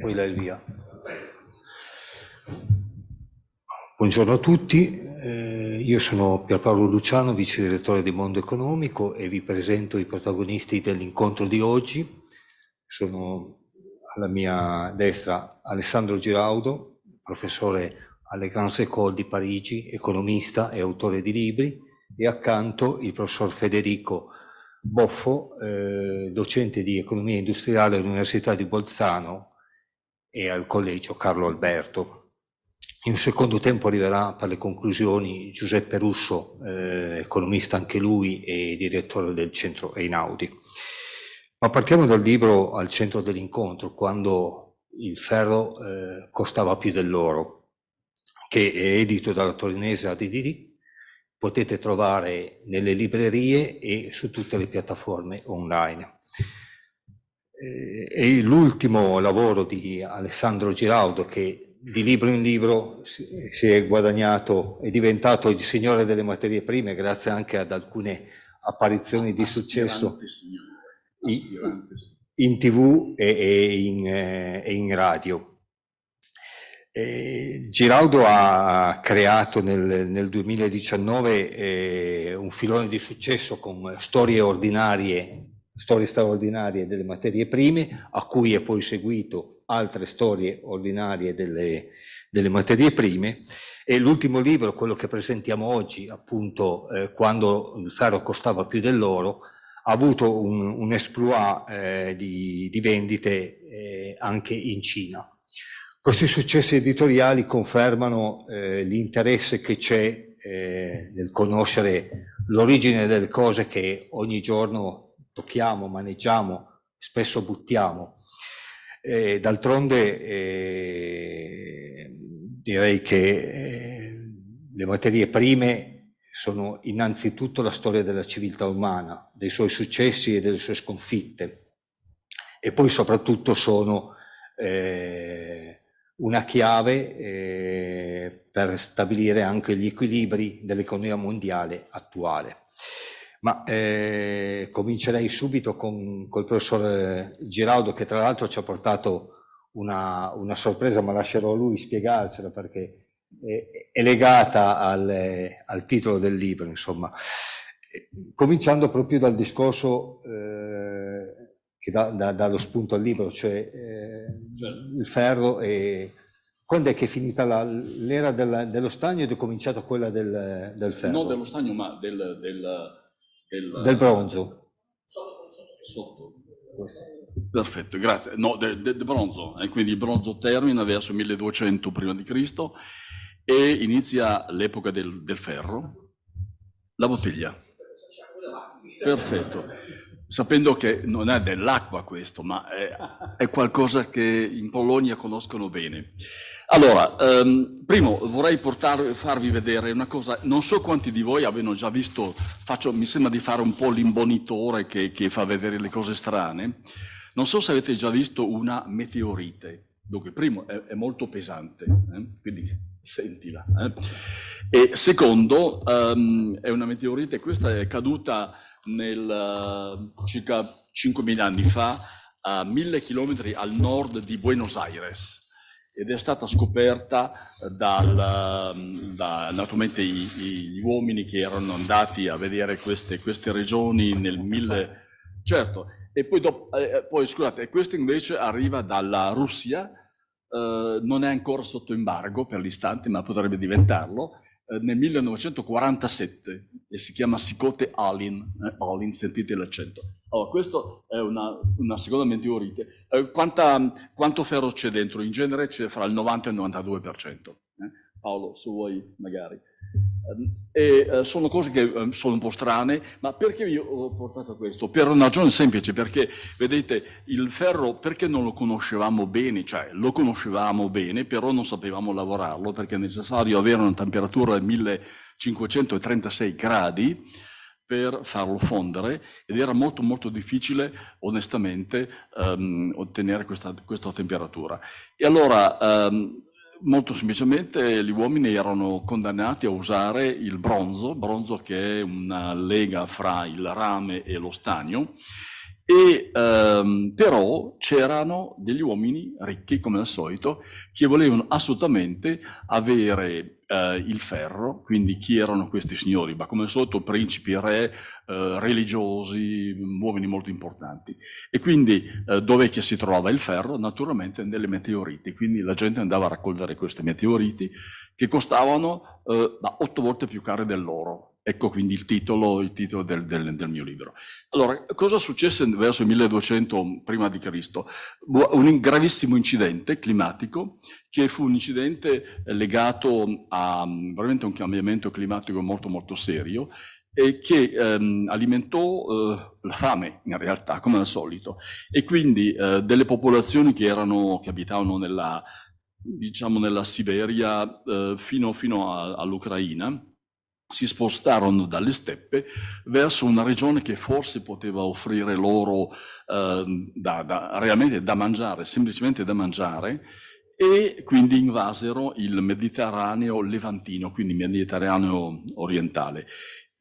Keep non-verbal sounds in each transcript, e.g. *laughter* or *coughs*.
poi è eh. il via. Buongiorno a tutti, eh, io sono Pierpaolo Luciano, vice direttore di Mondo Economico e vi presento i protagonisti dell'incontro di oggi. Sono alla mia destra Alessandro Giraudo, professore alle Grande École di Parigi, economista e autore di libri, e accanto il professor Federico Boffo, eh, docente di economia industriale all'Università di Bolzano, e al collegio Carlo Alberto. In un secondo tempo arriverà per le conclusioni Giuseppe Russo, eh, economista anche lui e direttore del centro Einaudi. Ma partiamo dal libro al centro dell'incontro, quando il ferro eh, costava più dell'oro, che è edito dalla torinese ADDD, potete trovare nelle librerie e su tutte le piattaforme online è eh, l'ultimo lavoro di Alessandro Giraudo che di libro in libro si è guadagnato, è diventato il signore delle materie prime grazie anche ad alcune apparizioni di successo in, tv e, in, eh, e in radio. Eh, Giraudo ha creato nel, nel 2019 eh, un filone di successo con storie ordinarie storie straordinarie delle materie prime, a cui è poi seguito altre storie ordinarie delle, delle materie prime e l'ultimo libro, quello che presentiamo oggi, appunto eh, quando il ferro costava più dell'oro, ha avuto un, un esploit eh, di, di, vendite eh, anche in Cina. Questi successi editoriali confermano eh, l'interesse che c'è eh, nel conoscere l'origine delle cose che ogni giorno tocchiamo, maneggiamo, spesso buttiamo. Eh, d'altronde eh, direi che eh, le materie prime sono innanzitutto la storia della civiltà umana, dei suoi successi e delle sue sconfitte e poi soprattutto sono eh, una chiave eh, per stabilire anche gli equilibri dell'economia mondiale attuale. Ma eh, comincerei subito con, col professor eh, Giraudo che tra l'altro ci ha portato una, una sorpresa, ma lascerò lui spiegarcela perché è, è legata al, eh, al, titolo del libro, insomma. Eh, cominciando proprio dal discorso eh, che dà, dà, dà, lo spunto al libro, cioè eh, cioè il ferro e quando è che è finita la, l'era della, dello stagno ed è cominciata quella del, del, ferro? Non dello stagno, ma del, del del, del bronzo. Sotto. Perfetto, grazie. No, del bronzo, eh, quindi il bronzo termina verso 1200 prima di Cristo e inizia l'epoca del, del ferro. La bottiglia. Perfetto. Sapendo che non è dell'acqua questo, ma è, è qualcosa che in Polonia conoscono bene. Allora, ehm, primo vorrei portare, farvi vedere una cosa, non so quanti di voi abbiano già visto, faccio, mi sembra di fare un po' l'imbonitore che, che, fa vedere le cose strane, non so se avete già visto una meteorite, dunque primo è, è molto pesante, eh? quindi sentila, eh? e secondo ehm, è una meteorite, questa è caduta nel, eh, circa 5.000 anni fa a 1000 km al nord di Buenos Aires, ed è stata scoperta dal, mm, da naturalmente i, i, gli uomini che erano andati a vedere queste, queste regioni nel mille... Certo, e poi, dopo, eh, eh, poi scusate, questo invece arriva dalla Russia, eh, non è ancora sotto embargo per l'istante, ma potrebbe diventarlo, eh, nel 1947 e si chiama Sicote Alin, eh, Alin sentite l'accento. Allora, questo è una, una seconda meteorite. Eh, quanta, quanto ferro c'è dentro? In genere c'è fra il 90 e il 92%. Eh. Paolo, se vuoi magari. Ehm, e, eh, sono cose che ehm, sono un po' strane, ma perché vi ho portato questo? Per una ragione semplice, perché vedete il ferro perché non lo conoscevamo bene, cioè lo conoscevamo bene, però non sapevamo lavorarlo perché è necessario avere una temperatura di 1536 gradi per farlo fondere ed era molto molto difficile onestamente um, ottenere questa, questa, temperatura. E allora um, Molto semplicemente gli uomini erano condannati a usare il bronzo, bronzo che è una lega fra il rame e lo stagno, e ehm, però c'erano degli uomini ricchi come al solito che volevano assolutamente avere eh, il ferro, quindi chi erano questi signori? Ma come al solito principi, re, eh, religiosi, uomini molto importanti. E quindi eh, dov'è che si trovava il ferro? Naturalmente nelle meteoriti, quindi la gente andava a raccogliere questi meteoriti che costavano da eh, otto volte più cari dell'oro, Ecco quindi il titolo, il titolo del, del, del, mio libro. Allora, cosa successe verso il 1200 prima di Cristo? Un gravissimo incidente climatico, che fu un incidente eh, legato a mm, veramente un cambiamento climatico molto molto serio e che ehm, alimentò eh, la fame in realtà, come al solito. E quindi eh, delle popolazioni che, erano, che abitavano nella, diciamo, nella Siberia eh, fino, fino a, all'Ucraina, si spostarono dalle steppe verso una regione che forse poteva offrire loro eh, da, da, realmente da mangiare, semplicemente da mangiare, e quindi invasero il Mediterraneo levantino, quindi Mediterraneo orientale.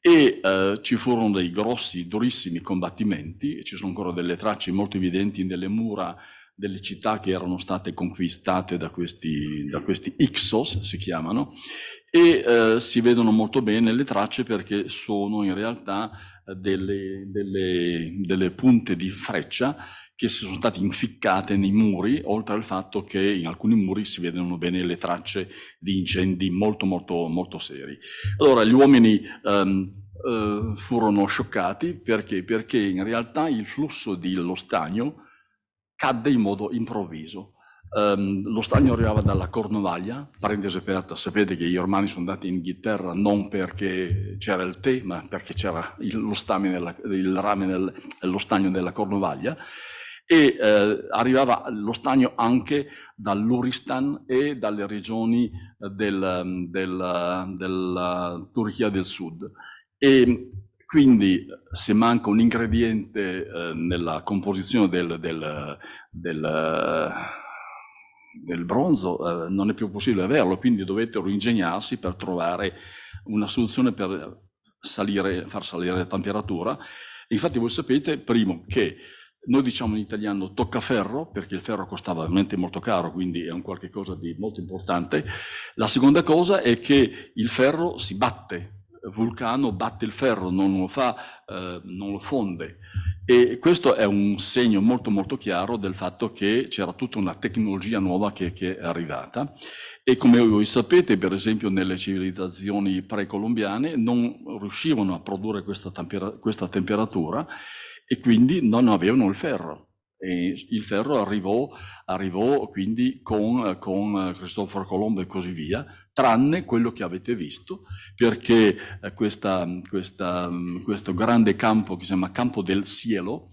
E eh, ci furono dei grossi, durissimi combattimenti, ci sono ancora delle tracce molto evidenti nelle mura delle città che erano state conquistate da questi, da questi Ixos, si chiamano, e eh, si vedono molto bene le tracce perché sono in realtà eh, delle, delle, delle punte di freccia che si sono state inficcate nei muri, oltre al fatto che in alcuni muri si vedono bene le tracce di incendi molto, molto, molto seri. Allora, gli uomini ehm, eh, furono scioccati perché? perché in realtà il flusso dello stagno cadde in modo improvviso. Um, lo stagno arrivava dalla Cornovaglia, parentesi aperta, sapete che gli ormani sono andati in Inghilterra non perché c'era il tè, ma perché c'era il, nella, il rame nel, lo stagno della Cornovaglia, e eh, arrivava lo stagno anche dall'Uristan e dalle regioni del, del, della eh, Turchia del Sud. E quindi se manca un ingrediente eh, nella composizione del, del, del, del bronzo eh, non è più possibile averlo, quindi dovettero ingegnarsi per trovare una soluzione per salire, far salire la temperatura. Infatti voi sapete, primo, che noi diciamo in italiano toccaferro, perché il ferro costava veramente molto caro, quindi è un qualche cosa di molto importante. La seconda cosa è che il ferro si batte, vulcano batte il ferro, non lo, fa, eh, non lo fonde. E questo è un segno molto molto chiaro del fatto che c'era tutta una tecnologia nuova che, che è arrivata e come voi sapete, per esempio, nelle civilizzazioni precolombiane non riuscivano a produrre questa, tempera questa temperatura e quindi non avevano il ferro. E il ferro arrivò, arrivò quindi con, con, Cristoforo Colombo e così via, tranne quello che avete visto, perché eh, questa, questa, mm, questo grande campo che si chiama Campo del Cielo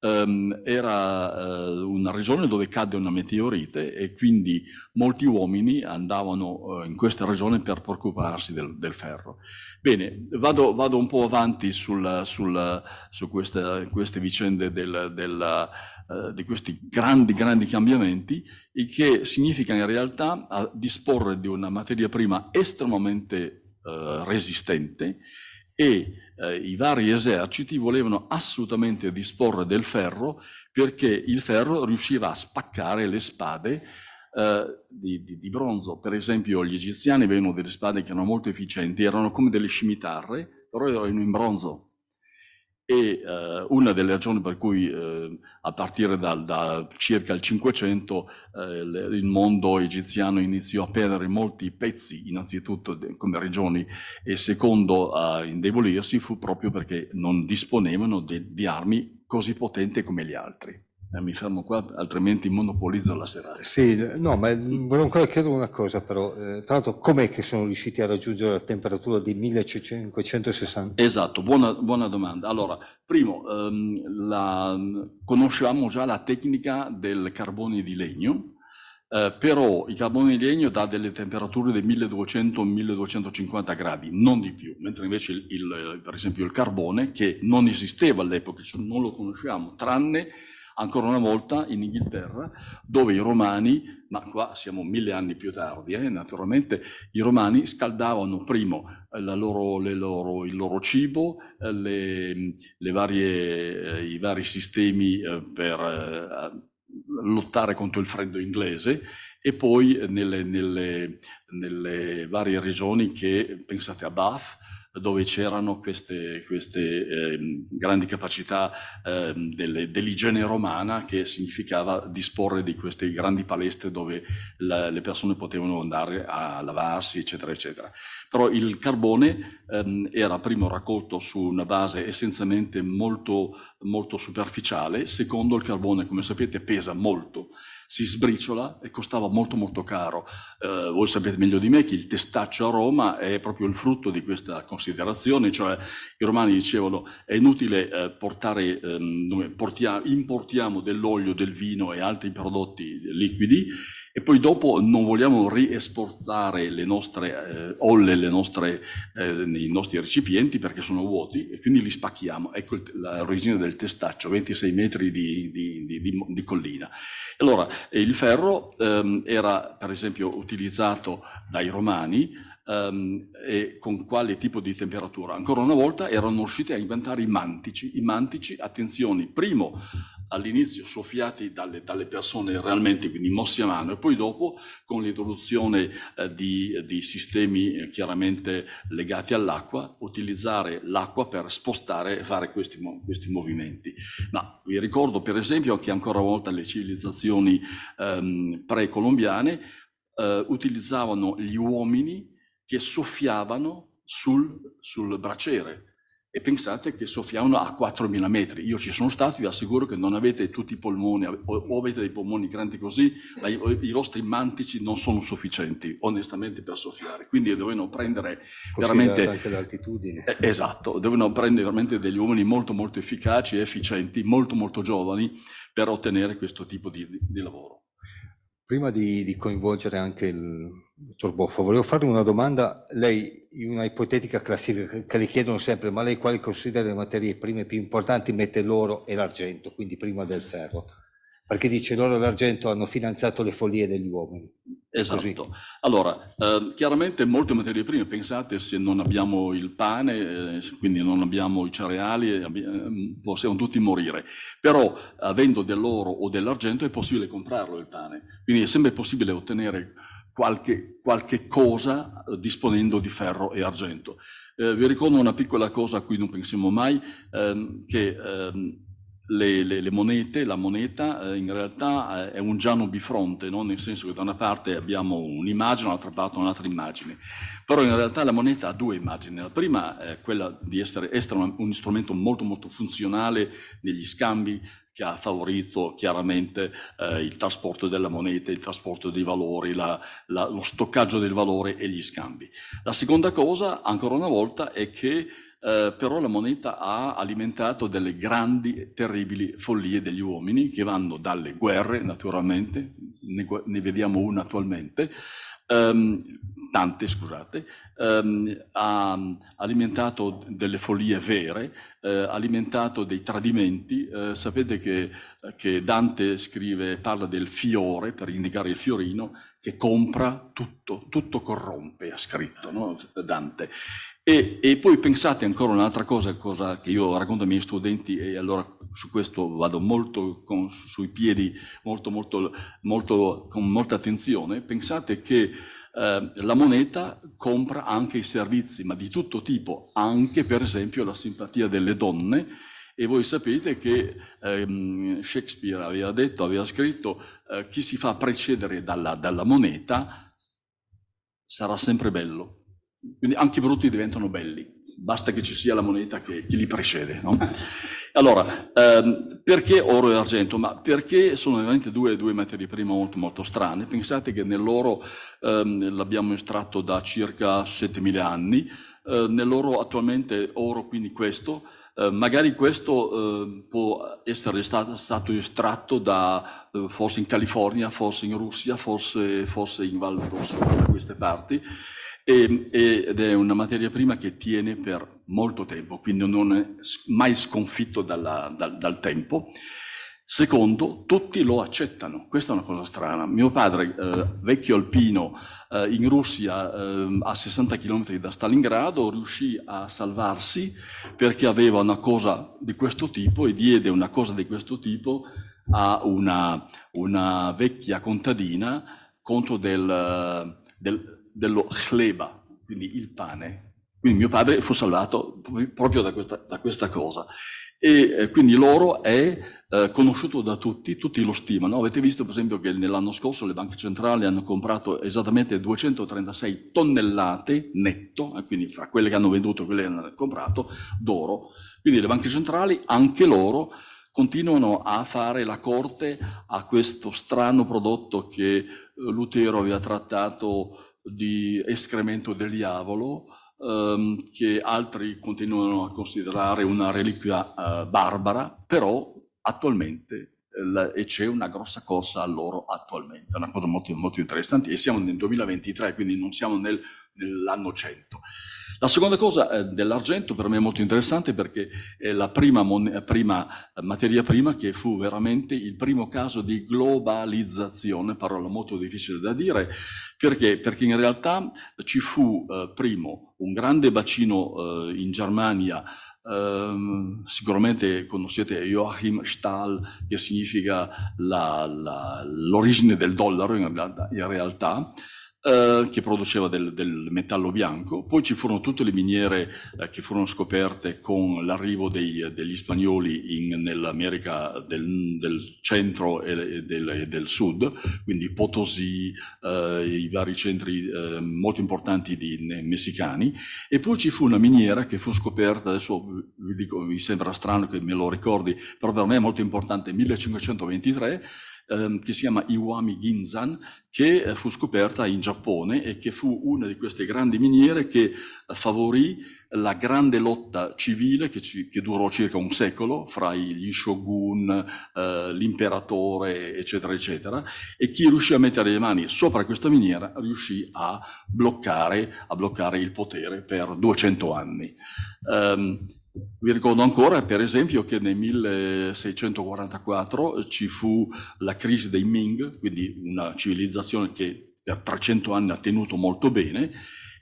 ehm, era eh, una regione dove cadde una meteorite e quindi molti uomini andavano eh, in questa regione per preoccuparsi del, del ferro. Bene, vado, vado, un po' avanti sulla, sulla, su questa, queste vicende del, della eh, di questi grandi, grandi cambiamenti, il che significa in realtà disporre di una materia prima estremamente eh, resistente e eh, i vari eserciti volevano assolutamente disporre del ferro perché il ferro riusciva a spaccare le spade Uh, di, di, di, bronzo. Per esempio, gli egiziani avevano delle spade che erano molto efficienti, erano come delle scimitarre, però erano in bronzo e eh, una delle ragioni per cui eh, a partire dal, da circa il 500 eh, il mondo egiziano iniziò a perdere molti pezzi, innanzitutto come regioni e secondo a indebolirsi fu proprio perché non disponevano de, di armi così potenti come gli altri. Eh, mi fermo qua, altrimenti monopolizzo la serata. Sì, no, ma eh, volevo ancora chiedere una cosa però. Eh, tra l'altro, com'è che sono riusciti a raggiungere la temperatura di 1560? Esatto, buona, buona domanda. Allora, primo, ehm, la, conoscevamo già la tecnica del carbone di legno, eh, però il carbone di legno dà delle temperature di 1200-1250 gradi, non di più, mentre invece il, il, per esempio il carbone, che non esisteva all'epoca, non lo conosciamo, tranne ancora una volta in Inghilterra, dove i romani, ma qua siamo mille anni più tardi, eh, naturalmente, i romani scaldavano primo eh, loro, loro, il loro cibo, eh, le, le varie, eh, i vari sistemi per lottare contro il freddo inglese e poi nelle, nelle, nelle varie regioni che, pensate a Bath, dove c'erano queste, queste eh, grandi capacità eh, delle, dell'igiene romana che significava disporre di queste grandi palestre dove la, le persone potevano andare a lavarsi, eccetera, eccetera. Però il carbone ehm, era prima raccolto su una base essenzialmente molto, molto superficiale, secondo il carbone, come sapete, pesa molto si sbriciola e costava molto molto caro. Eh, voi sapete meglio di me che il testaccio a Roma è proprio il frutto di questa considerazione, cioè i romani dicevano è inutile eh, portare, ehm, portiamo, importiamo dell'olio, del vino e altri prodotti liquidi e poi dopo non vogliamo riesportare le nostre eh, olle, le nostre, eh, i nostri recipienti perché sono vuoti e quindi li spacchiamo. Ecco l'origine del testaccio, 26 metri di, di, di, di collina. Allora, eh, il ferro ehm, era per esempio utilizzato dai romani um, e con quale tipo di temperatura. Ancora una volta erano riusciti a inventare i mantici, i mantici, attenzione, primo all'inizio soffiati dalle, dalle, persone realmente, quindi mossi a mano, e poi dopo con l'introduzione eh, di, di, sistemi eh, chiaramente legati all'acqua, utilizzare l'acqua per spostare e fare questi, questi, movimenti. Ma vi ricordo per esempio che ancora una volta le civilizzazioni ehm, precolombiane eh, utilizzavano gli uomini che soffiavano sul, sul braciere. E pensate che soffiavano a 4.000 metri. Io ci sono stato, vi assicuro che non avete tutti i polmoni, o avete dei polmoni grandi così, la, i, vostri mantici non sono sufficienti, onestamente, per soffiare. Quindi devono prendere veramente... anche l'altitudine. Eh, esatto, devono prendere veramente degli uomini molto molto efficaci, e efficienti, molto molto giovani, per ottenere questo tipo di, di lavoro. Prima di, di coinvolgere anche il, Dottor Boffo, volevo farle una domanda. Lei, in una ipotetica classifica che le chiedono sempre, ma lei quali considera le materie prime più importanti? Mette l'oro e l'argento, quindi prima del ferro. Perché dice l'oro e l'argento hanno finanziato le follie degli uomini. Esatto. Così. Allora, eh, chiaramente molte materie prime, pensate se non abbiamo il pane, eh, quindi non abbiamo i cereali, eh, ehm, possiamo tutti morire. Però avendo dell'oro o dell'argento è possibile comprarlo il pane. Quindi è sempre possibile ottenere qualche, qualche cosa eh, disponendo di ferro e argento. Eh, vi ricordo una piccola cosa a cui non pensiamo mai, ehm, che ehm, le, le, le, monete, la moneta eh, in realtà eh, è un giano bifronte, no? nel senso che da una parte abbiamo un'immagine, dall'altra parte un'altra immagine, però in realtà la moneta ha due immagini, la prima è quella di essere, essere un, un, strumento molto molto funzionale negli scambi che ha favorito chiaramente eh, il trasporto della moneta, il trasporto dei valori, la, la, lo stoccaggio del valore e gli scambi. La seconda cosa, ancora una volta, è che eh, però la moneta ha alimentato delle grandi e terribili follie degli uomini che vanno dalle guerre, naturalmente, ne, ne vediamo una attualmente, ehm, tante, scusate, ehm, ha alimentato delle follie vere, ha eh, alimentato dei tradimenti. Eh, sapete che, che, Dante scrive, parla del fiore, per indicare il fiorino, che compra tutto, tutto corrompe, ha scritto no? Dante. E, e, poi pensate ancora un'altra cosa, cosa, che io racconto ai miei studenti e allora su questo vado molto con, sui piedi, molto, molto, molto, con molta attenzione, pensate che eh, la moneta compra anche i servizi, ma di tutto tipo, anche per esempio la simpatia delle donne. E voi sapete che ehm, Shakespeare aveva detto, aveva scritto, eh, chi si fa precedere dalla, dalla moneta sarà sempre bello. Quindi anche i brutti diventano belli basta che ci sia la moneta che, che li precede. No? Allora, ehm, perché oro e argento? Ma perché sono veramente due, due materie prime molto, molto strane. Pensate che nell'oro ehm, l'abbiamo estratto da circa 7.000 anni, eh, nell'oro attualmente oro, quindi questo, eh, magari questo eh, può essere stato, stato estratto da, eh, forse in California, forse in Russia, forse, forse in Val Rosso, da queste parti e, ed è una materia prima che tiene per molto tempo, quindi non è mai sconfitto dalla, dal, dal tempo. Secondo, tutti lo accettano. Questa è una cosa strana. Mio padre, eh, vecchio alpino eh, in Russia, eh, a 60 km da Stalingrado, riuscì a salvarsi perché aveva una cosa di questo tipo e diede una cosa di questo tipo a una, una vecchia contadina contro del, del dello chleba, quindi il pane. Quindi mio padre fu salvato proprio da questa, da questa cosa. E eh, quindi l'oro è eh, conosciuto da tutti, tutti lo stimano. Avete visto per esempio che nell'anno scorso le banche centrali hanno comprato esattamente 236 tonnellate netto, eh, quindi fra quelle che hanno venduto e quelle che hanno comprato, d'oro. Quindi le banche centrali, anche loro, continuano a fare la corte a questo strano prodotto che eh, Lutero aveva trattato di escremento del diavolo ehm, che altri continuano a considerare una reliquia eh, barbara, però attualmente eh, e c'è una grossa corsa a loro attualmente, una cosa molto, molto interessante e siamo nel 2023, quindi non siamo nel, nell'anno 100. La seconda cosa eh, dell'argento per me è molto interessante perché è la prima, mon- eh, prima eh, materia prima che fu veramente il primo caso di globalizzazione, parola molto difficile da dire, perché? Perché in realtà ci fu, eh, primo, un grande bacino eh, in Germania Um, sicuramente conoscete Joachim Stahl, che significa la, la, l'origine del dollaro in, in realtà, eh, che produceva del, del, metallo bianco, poi ci furono tutte le miniere eh, che furono scoperte con l'arrivo dei, degli spagnoli in, nell'America del, del, centro e del, e del sud, quindi Potosí, eh, i vari centri eh, molto importanti di, ne, messicani, e poi ci fu una miniera che fu scoperta, adesso vi dico, mi sembra strano che me lo ricordi, però per me è molto importante, 1523, ehm, che si chiama Iwami Ginzan, che eh, fu scoperta in Giappone e che fu una di queste grandi miniere che eh, favorì la grande lotta civile che, ci, che durò circa un secolo fra gli shogun, eh, l'imperatore, eccetera, eccetera, e chi riuscì a mettere le mani sopra questa miniera riuscì a bloccare, a bloccare il potere per 200 anni. Um, vi ricordo ancora, per esempio, che nel 1644 ci fu la crisi dei Ming, quindi una civilizzazione che per 300 anni ha tenuto molto bene,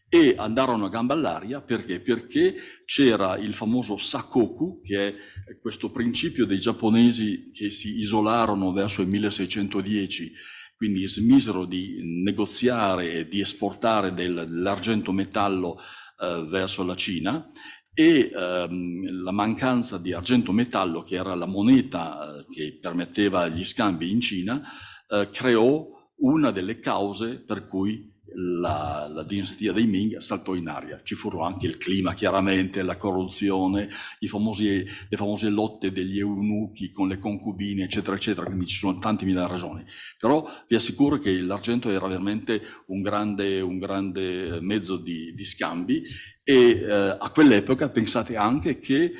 e andarono a gamba all'aria perché? Perché c'era il famoso Sakoku, che è questo principio dei giapponesi che si isolarono verso il 1610 quindi smisero di negoziare e di esportare del, dell'argento metallo eh, verso la Cina e ehm, la mancanza di argento-metallo, che era la moneta eh, che permetteva gli scambi in Cina, eh, creò una delle cause per cui la, la, dinastia dei Ming saltò in aria. Ci furono anche il clima, chiaramente, la corruzione, famosi, le famose lotte degli eunuchi con le concubine, eccetera, eccetera. Quindi ci sono tante mille ragioni. Però vi assicuro che l'argento era veramente un grande, un grande mezzo di, di, scambi e eh, a quell'epoca pensate anche che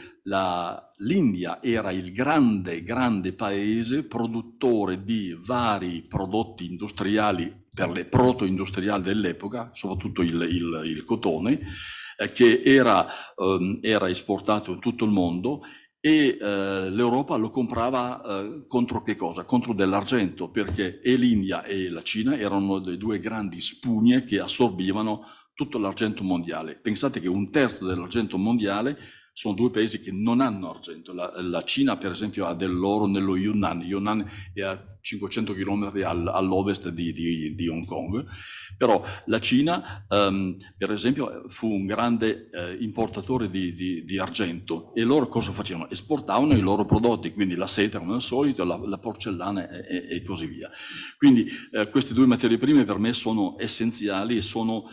l'India era il grande, grande paese produttore di vari prodotti industriali, per le proto-industriali dell'epoca, soprattutto il, il, il cotone, eh, che era, ehm, era esportato in tutto il mondo e eh, l'Europa lo comprava eh, contro che cosa? Contro dell'argento, perché e l'India e la Cina erano le due grandi spugne che assorbivano tutto l'argento mondiale. Pensate che un terzo dell'argento mondiale sono due paesi che non hanno argento. La, la Cina, per esempio, ha dell'oro nello Yunnan. Yunnan è a 500 km all, all'ovest di, di, di, Hong Kong. Però la Cina, um, per esempio, fu un grande eh, importatore di, di, argento. E loro cosa facevano? Esportavano i loro prodotti, quindi la seta come al solito, la, la porcellana e, e, così via. Quindi eh, queste due materie prime per me sono essenziali e sono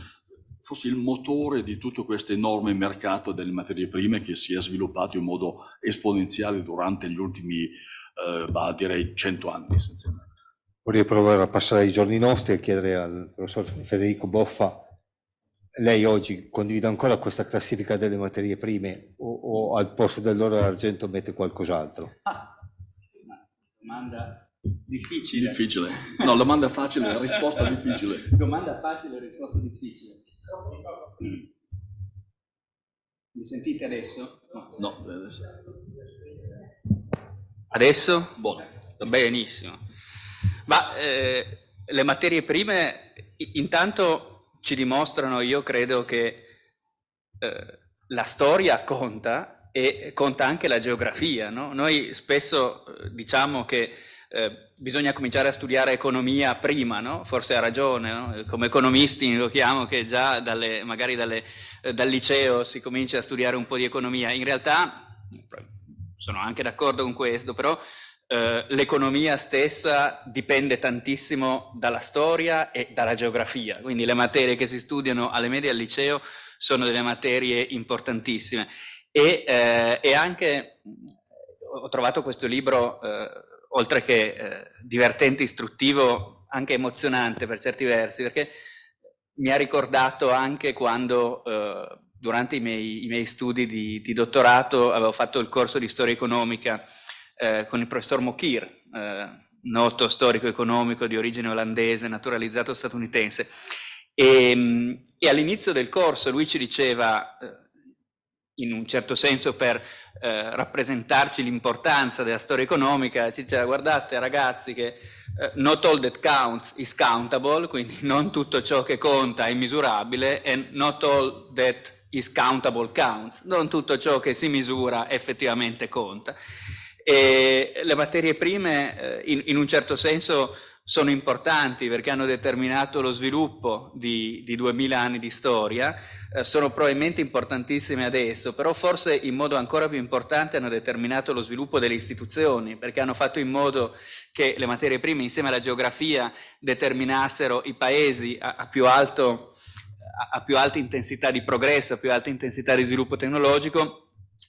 fosse il motore di tutto questo enorme mercato delle materie prime che si è sviluppato in modo esponenziale durante gli ultimi, eh, direi, cento anni essenzialmente. Vorrei provare a passare ai giorni nostri e chiedere al professor Federico Boffa, lei oggi condivide ancora questa classifica delle materie prime o, o al posto dell'oro argento mette qualcos'altro? Ah, domanda Difficile. Difficile. No, domanda facile, risposta difficile. Domanda facile, risposta difficile. Mi sentite adesso? No. Adesso? Buono, benissimo. Ma eh, le materie prime intanto ci dimostrano, io credo, che eh, la storia conta e conta anche la geografia. No? Noi spesso eh, diciamo che eh, bisogna cominciare a studiare economia prima, no? forse ha ragione, no? come economisti lo chiamo, che già dalle, magari dalle, eh, dal liceo si comincia a studiare un po' di economia. In realtà sono anche d'accordo con questo, però eh, l'economia stessa dipende tantissimo dalla storia e dalla geografia, quindi le materie che si studiano alle medie e al liceo sono delle materie importantissime. E, eh, e anche ho trovato questo libro eh, oltre che eh, divertente, istruttivo, anche emozionante per certi versi, perché mi ha ricordato anche quando eh, durante i miei, i miei studi di, di, dottorato avevo fatto il corso di storia economica eh, con il professor Mokir, eh, noto storico economico di origine olandese, naturalizzato statunitense. E, mm, e all'inizio del corso lui ci diceva eh, in un certo senso per eh, rappresentarci l'importanza della storia economica, ci diceva guardate ragazzi che eh, not all that counts is countable, quindi *laughs* non tutto ciò che conta è misurabile e not all that is countable counts, non tutto ciò che si misura effettivamente conta. E le materie prime eh, in, in un certo senso sono importanti perché hanno determinato lo sviluppo di, di 2000 anni di storia, eh, sono probabilmente importantissime adesso, però forse in modo ancora più importante hanno determinato lo sviluppo delle istituzioni, perché hanno fatto in modo che le materie prime insieme alla geografia determinassero i paesi a, a più, alto, a, a più alta intensità di progresso, a più alta intensità di sviluppo tecnologico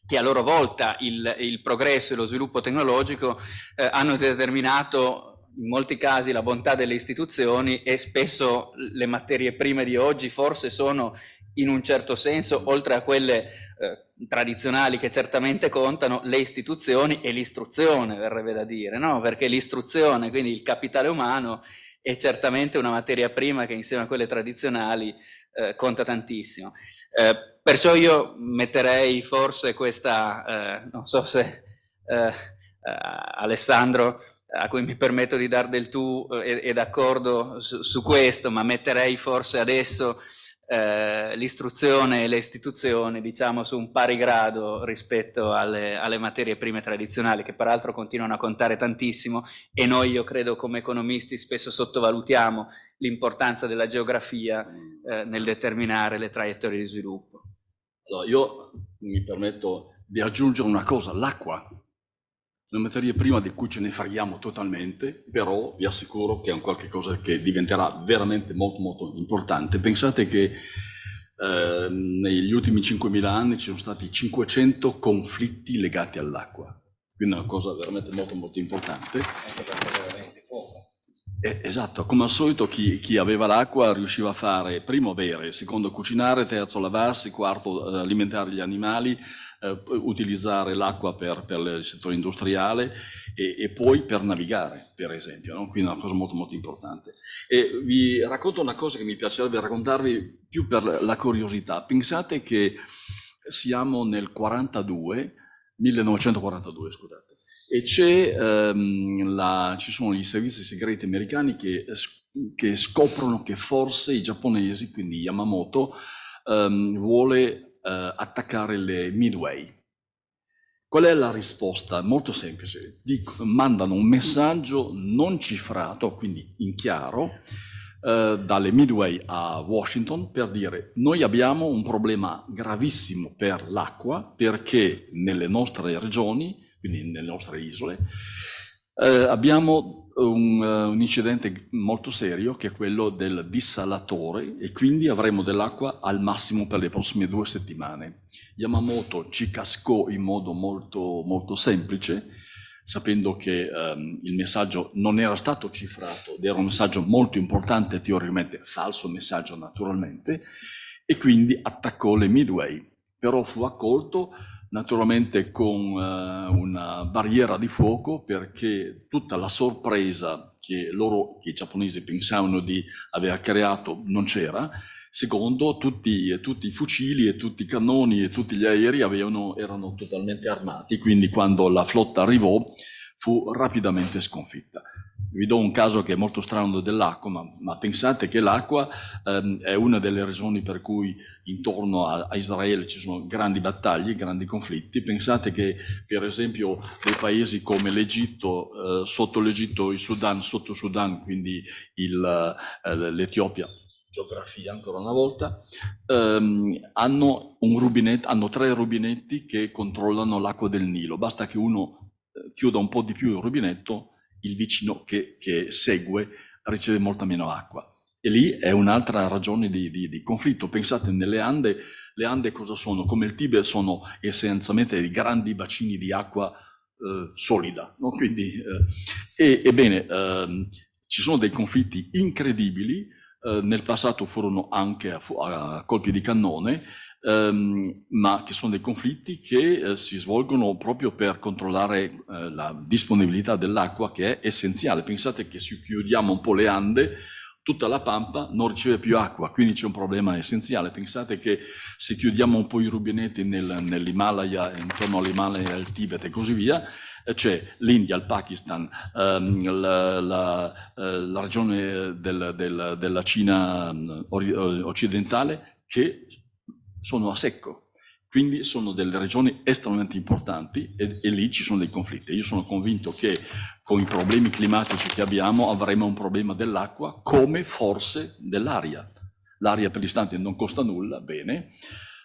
che a loro volta il, il progresso e lo sviluppo tecnologico eh, hanno determinato in molti casi la bontà delle istituzioni e spesso le materie prime di oggi forse sono in un certo senso, oltre a quelle eh, tradizionali che certamente contano, le istituzioni e l'istruzione, verrebbe da dire, no? perché l'istruzione, quindi il capitale umano, è certamente una materia prima che insieme a quelle tradizionali eh, conta tantissimo. Eh, perciò io metterei forse questa, eh, non so se eh, eh, Alessandro a cui mi permetto di dar del tu eh, e, d'accordo su, su, questo, ma metterei forse adesso eh, l'istruzione e le istituzioni diciamo su un pari grado rispetto alle, alle, materie prime tradizionali che peraltro continuano a contare tantissimo e noi io credo come economisti spesso sottovalutiamo l'importanza della geografia eh, nel determinare le traiettorie di sviluppo. Allora, io mi permetto di aggiungere una cosa, l'acqua una materia prima di cui ce ne freghiamo totalmente, però vi assicuro che è un qualche cosa che diventerà veramente molto molto importante. Pensate che eh, negli ultimi 5.000 anni ci sono stati 500 conflitti legati all'acqua, quindi è una cosa veramente molto molto importante. Eh, esatto, come al solito chi, chi, aveva l'acqua riusciva a fare primo bere, secondo cucinare, terzo lavarsi, quarto eh, alimentare gli animali, eh, utilizzare l'acqua per, per, il settore industriale e, e, poi per navigare, per esempio, no? quindi è una cosa molto molto importante. E vi racconto una cosa che mi piacerebbe raccontarvi più per la curiosità. Pensate che siamo nel 42, 1942, scusate, e ehm, la, ci sono i servizi segreti americani che, che, scoprono che forse i giapponesi, quindi Yamamoto, ehm, vuole eh, attaccare le midway. Qual è la risposta? Molto semplice. Dico, mandano un messaggio non cifrato, quindi in chiaro, eh, dalle Midway a Washington per dire noi abbiamo un problema gravissimo per l'acqua perché nelle nostre regioni, quindi nelle nostre isole, eh, abbiamo un, eh, un, incidente molto serio che è quello del dissalatore e quindi avremo dell'acqua al massimo per le prossime due settimane. Yamamoto ci cascò in modo molto, molto semplice, sapendo che um, il messaggio non era stato cifrato ed era un messaggio molto importante, teoricamente falso messaggio naturalmente, e quindi attaccò le Midway, però fu accolto naturalmente con eh, una barriera di fuoco perché tutta la sorpresa che loro, che i giapponesi pensavano di aver creato, non c'era. Secondo, tutti, eh, tutti, i fucili e tutti i cannoni e tutti gli aerei avevano, erano totalmente armati, quindi quando la flotta arrivò fu rapidamente sconfitta. Vi do un caso che è molto strano dell'acqua, ma, ma, pensate che l'acqua ehm, è una delle ragioni per cui intorno a, a, Israele ci sono grandi battaglie, grandi conflitti. Pensate che per esempio dei paesi come l'Egitto, eh, sotto l'Egitto il Sudan, sotto Sudan, quindi il, eh, l'Etiopia, geografia ancora una volta, ehm, hanno, un rubinetto, hanno tre rubinetti che controllano l'acqua del Nilo. Basta che uno eh, chiuda un po' di più il rubinetto il vicino che, che segue riceve molta meno acqua. E lì è un'altra ragione di, di, di, conflitto. Pensate nelle Ande, le Ande cosa sono? Come il Tibet sono essenzialmente dei grandi bacini di acqua eh, solida. No? Quindi, eh, e, ebbene, ehm, ci sono dei conflitti incredibili, eh, nel passato furono anche a, a colpi di cannone, ehm, ma che sono dei conflitti che eh, si svolgono proprio per controllare eh, la disponibilità dell'acqua che è essenziale. Pensate che se chiudiamo un po' le Ande, tutta la pampa non riceve più acqua, quindi c'è un problema essenziale. Pensate che se chiudiamo un po' i rubinetti nel, nell'Himalaya, intorno all'Himalaya, al Tibet e così via, eh, c'è l'India, il Pakistan, ehm, la, la, eh, la, regione del, del, della Cina mm, eh, occidentale che sono a secco, quindi sono delle regioni estremamente importanti e, e, lì ci sono dei conflitti. Io sono convinto che con i problemi climatici che abbiamo avremo un problema dell'acqua come forse dell'aria. L'aria per l'istante non costa nulla, bene,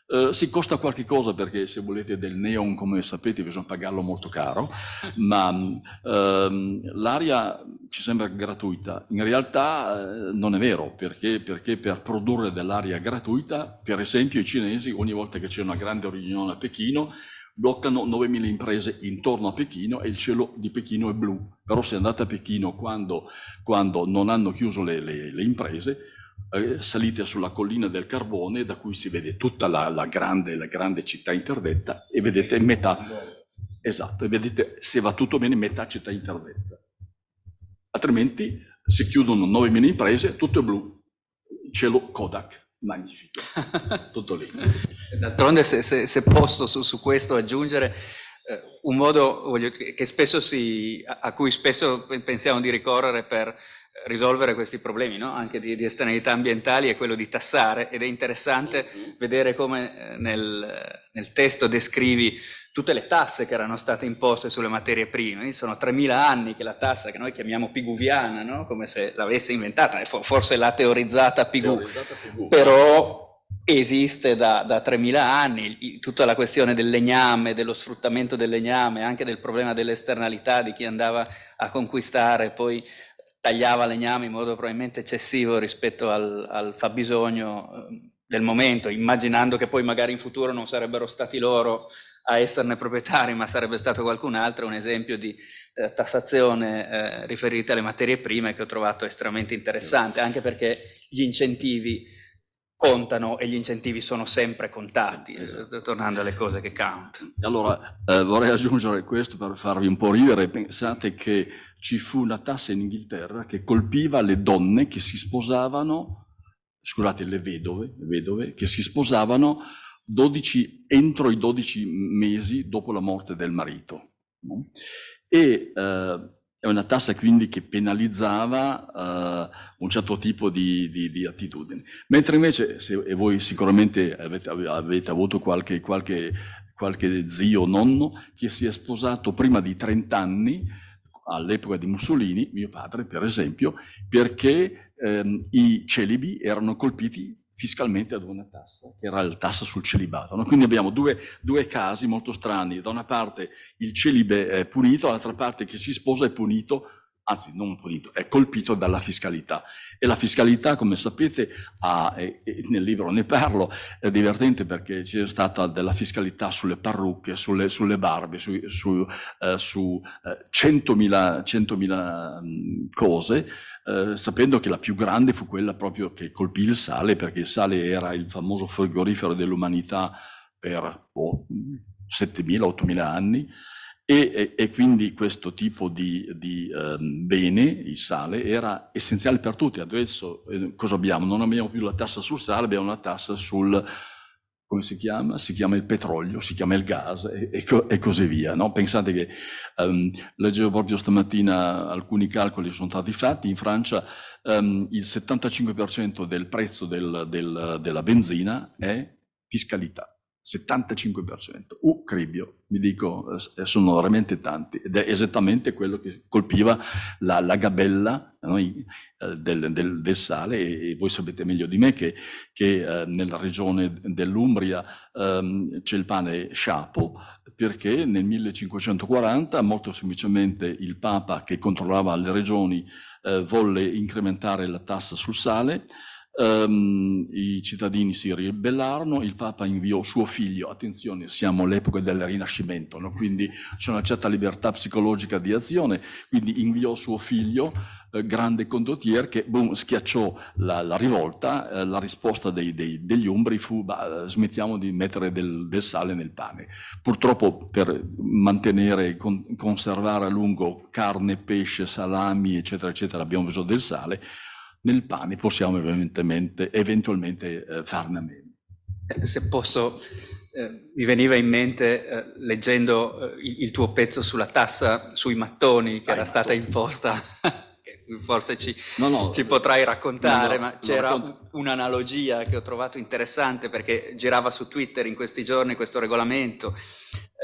eh, si costa qualche cosa perché se volete del neon, come sapete, bisogna pagarlo molto caro, ma ehm, l'aria ci sembra gratuita. In realtà eh, non è vero, perché, perché per produrre dell'aria gratuita, per esempio i cinesi, ogni volta che c'è una grande riunione a Pechino, bloccano 9.000 imprese intorno a Pechino e il cielo di Pechino è blu. Però se andate a Pechino quando, quando non hanno chiuso le, le, le imprese, eh, salite sulla collina del Carbone da cui si vede tutta la, la, grande, la grande, città interdetta e vedete metà, esatto, e vedete se va tutto bene metà città interdetta. Altrimenti si chiudono 9.000 imprese, tutto è blu, cielo Kodak magnifico, *laughs* tutto lì. D'altronde, se, se, se, posso su, su questo aggiungere, eh, un modo voglio, spesso si, a, a, cui spesso pensiamo di ricorrere per risolvere questi problemi, no? anche di, di, esterneità ambientali, è quello di tassare ed è interessante mm-hmm. vedere come eh, nel, nel, testo descrivi tutte le tasse che erano state imposte sulle materie prime. sono 3.000 anni che la tassa che noi chiamiamo piguviana, no? come se l'avesse inventata, eh, forse l'ha teorizzata Pigu, teorizzata Pigù. però esiste da, da 3.000 anni, tutta la questione del legname, dello sfruttamento del legname, anche del problema dell'esternalità di chi andava a conquistare poi tagliava legname in modo probabilmente eccessivo rispetto al, al fabbisogno eh, del momento, immaginando che poi magari in futuro non sarebbero stati loro a esserne proprietari, ma sarebbe stato qualcun altro, un esempio di eh, tassazione eh, riferita alle materie prime che ho trovato estremamente interessante, anche perché gli incentivi contano e gli incentivi sono sempre contati, esatto. Eh, tornando alle cose che count. Allora eh, vorrei aggiungere questo per farvi un po' ridere, pensate che ci fu una tassa in Inghilterra che colpiva le donne che si sposavano, scusate, le vedove, le vedove che si sposavano 12, entro i 12 mesi dopo la morte del marito. No? E eh, è una tassa quindi che penalizzava uh, un certo tipo di, di, di, attitudine. Mentre invece, se, e voi sicuramente avete, avete avuto qualche, qualche, qualche zio o nonno che si è sposato prima di 30 anni, all'epoca di Mussolini, mio padre per esempio, perché ehm, i celibi erano colpiti fiscalmente ad una tassa, che era la tassa sul celibato. No? Quindi abbiamo due, due, casi molto strani, da una parte il celibe è punito, dall'altra parte chi si sposa è punito, anzi non punito, è colpito dalla fiscalità. E la fiscalità, come sapete, ha, e, e nel libro ne parlo, è divertente perché c'è stata della fiscalità sulle parrucche, sulle, sulle barbe, su, su, eh, su eh, 100.000, 100.000 cose, eh, sapendo che la più grande fu quella proprio che colpì il sale, perché il sale era il famoso frigorifero dell'umanità per oh, 7.000-8.000 anni, e, e, quindi questo tipo di, di um, bene, il sale, era essenziale per tutti. Adesso eh, cosa abbiamo? Non abbiamo più la tassa sul sale, abbiamo una tassa sul come si chiama? Si chiama il petrolio, si chiama il gas e, e, e così via. No? Pensate che, um, leggevo proprio stamattina alcuni calcoli sono stati fatti, in Francia um, il 75% del prezzo del, del, della benzina è fiscalità. 75%. Uh, cribbio, mi dico, eh, sono veramente tanti ed è esattamente quello che colpiva la, la gabella no, eh, del, del, del, sale e, voi sapete meglio di me che, che eh, nella regione dell'Umbria ehm, c'è il pane sciapo perché nel 1540 molto semplicemente il Papa che controllava le regioni eh, volle incrementare la tassa sul sale Um, I cittadini si ribellarono, il Papa inviò suo figlio, attenzione siamo all'epoca del Rinascimento, no? quindi c'è una certa libertà psicologica di azione, quindi inviò suo figlio, eh, grande condottier, che boom, schiacciò la, la rivolta, eh, la risposta dei, dei, degli Umbri fu bah, smettiamo di mettere del, del, sale nel pane. Purtroppo per mantenere, con, conservare a lungo carne, pesce, salami, eccetera, eccetera, abbiamo bisogno del sale, nel pane possiamo eventualmente, eventualmente eh, farne a meno. Eh, se posso, eh, mi veniva in mente, eh, leggendo eh, il, il, tuo pezzo sulla tassa sui mattoni che Ai era mattoni. stata imposta *laughs* forse ci, no, no, ci potrai raccontare, no, ma c'era raccont- un'analogia che ho trovato interessante perché girava su Twitter in questi giorni questo regolamento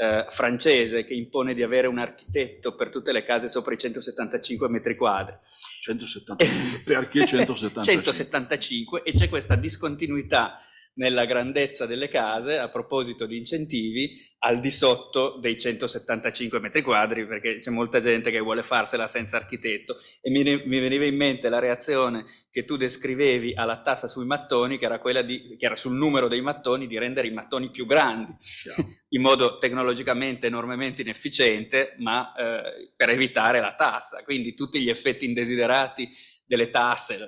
eh, francese che impone di avere un architetto per tutte le case sopra i 175 metri quadri. 175, perché 175? *laughs* 175 e c'è questa discontinuità nella grandezza delle case a proposito di incentivi al di sotto dei 175 metri quadri perché c'è molta gente che vuole farsela senza architetto e mi, mi, veniva in mente la reazione che tu descrivevi alla tassa sui mattoni che era quella di, che era sul numero dei mattoni di rendere i mattoni più grandi yeah. in modo tecnologicamente enormemente inefficiente ma eh, per evitare la tassa quindi tutti gli effetti indesiderati delle tasse,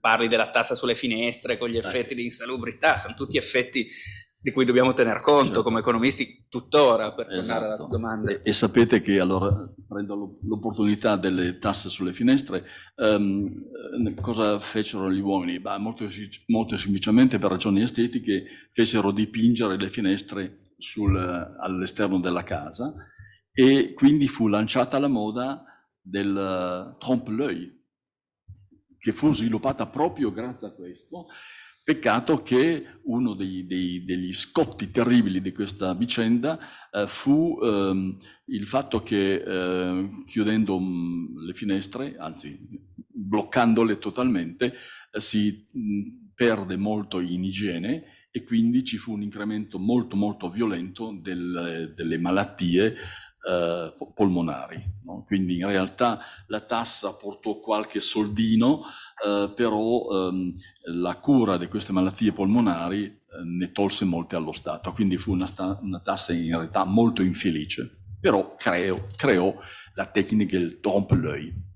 parli della tassa sulle finestre con gli certo. effetti di insalubrità, sono tutti effetti di cui dobbiamo tener conto certo. come economisti tuttora per esatto. tornare esatto. alla domanda. E, e, sapete che allora prendo l'opportunità delle tasse sulle finestre, um, cosa fecero gli uomini? Bah, molto, molto, semplicemente per ragioni estetiche fecero dipingere le finestre sul, all'esterno della casa e quindi fu lanciata la moda del eh, trompe-l'œil, che fu sviluppata proprio grazie a questo. Peccato che uno dei, dei, degli scotti terribili di questa vicenda eh, fu ehm, il fatto che eh, chiudendo mh, mm, le finestre, anzi bloccandole totalmente, eh, si mh, mm, perde molto in igiene e quindi ci fu un incremento molto molto violento del, delle malattie eh, polmonari. No? Quindi in realtà la tassa portò qualche soldino, eh, però ehm, la cura di queste malattie polmonari eh, ne tolse molte allo Stato, quindi fu una, una tassa in realtà molto infelice, però creò, creò la tecnica del trompe-l'œil.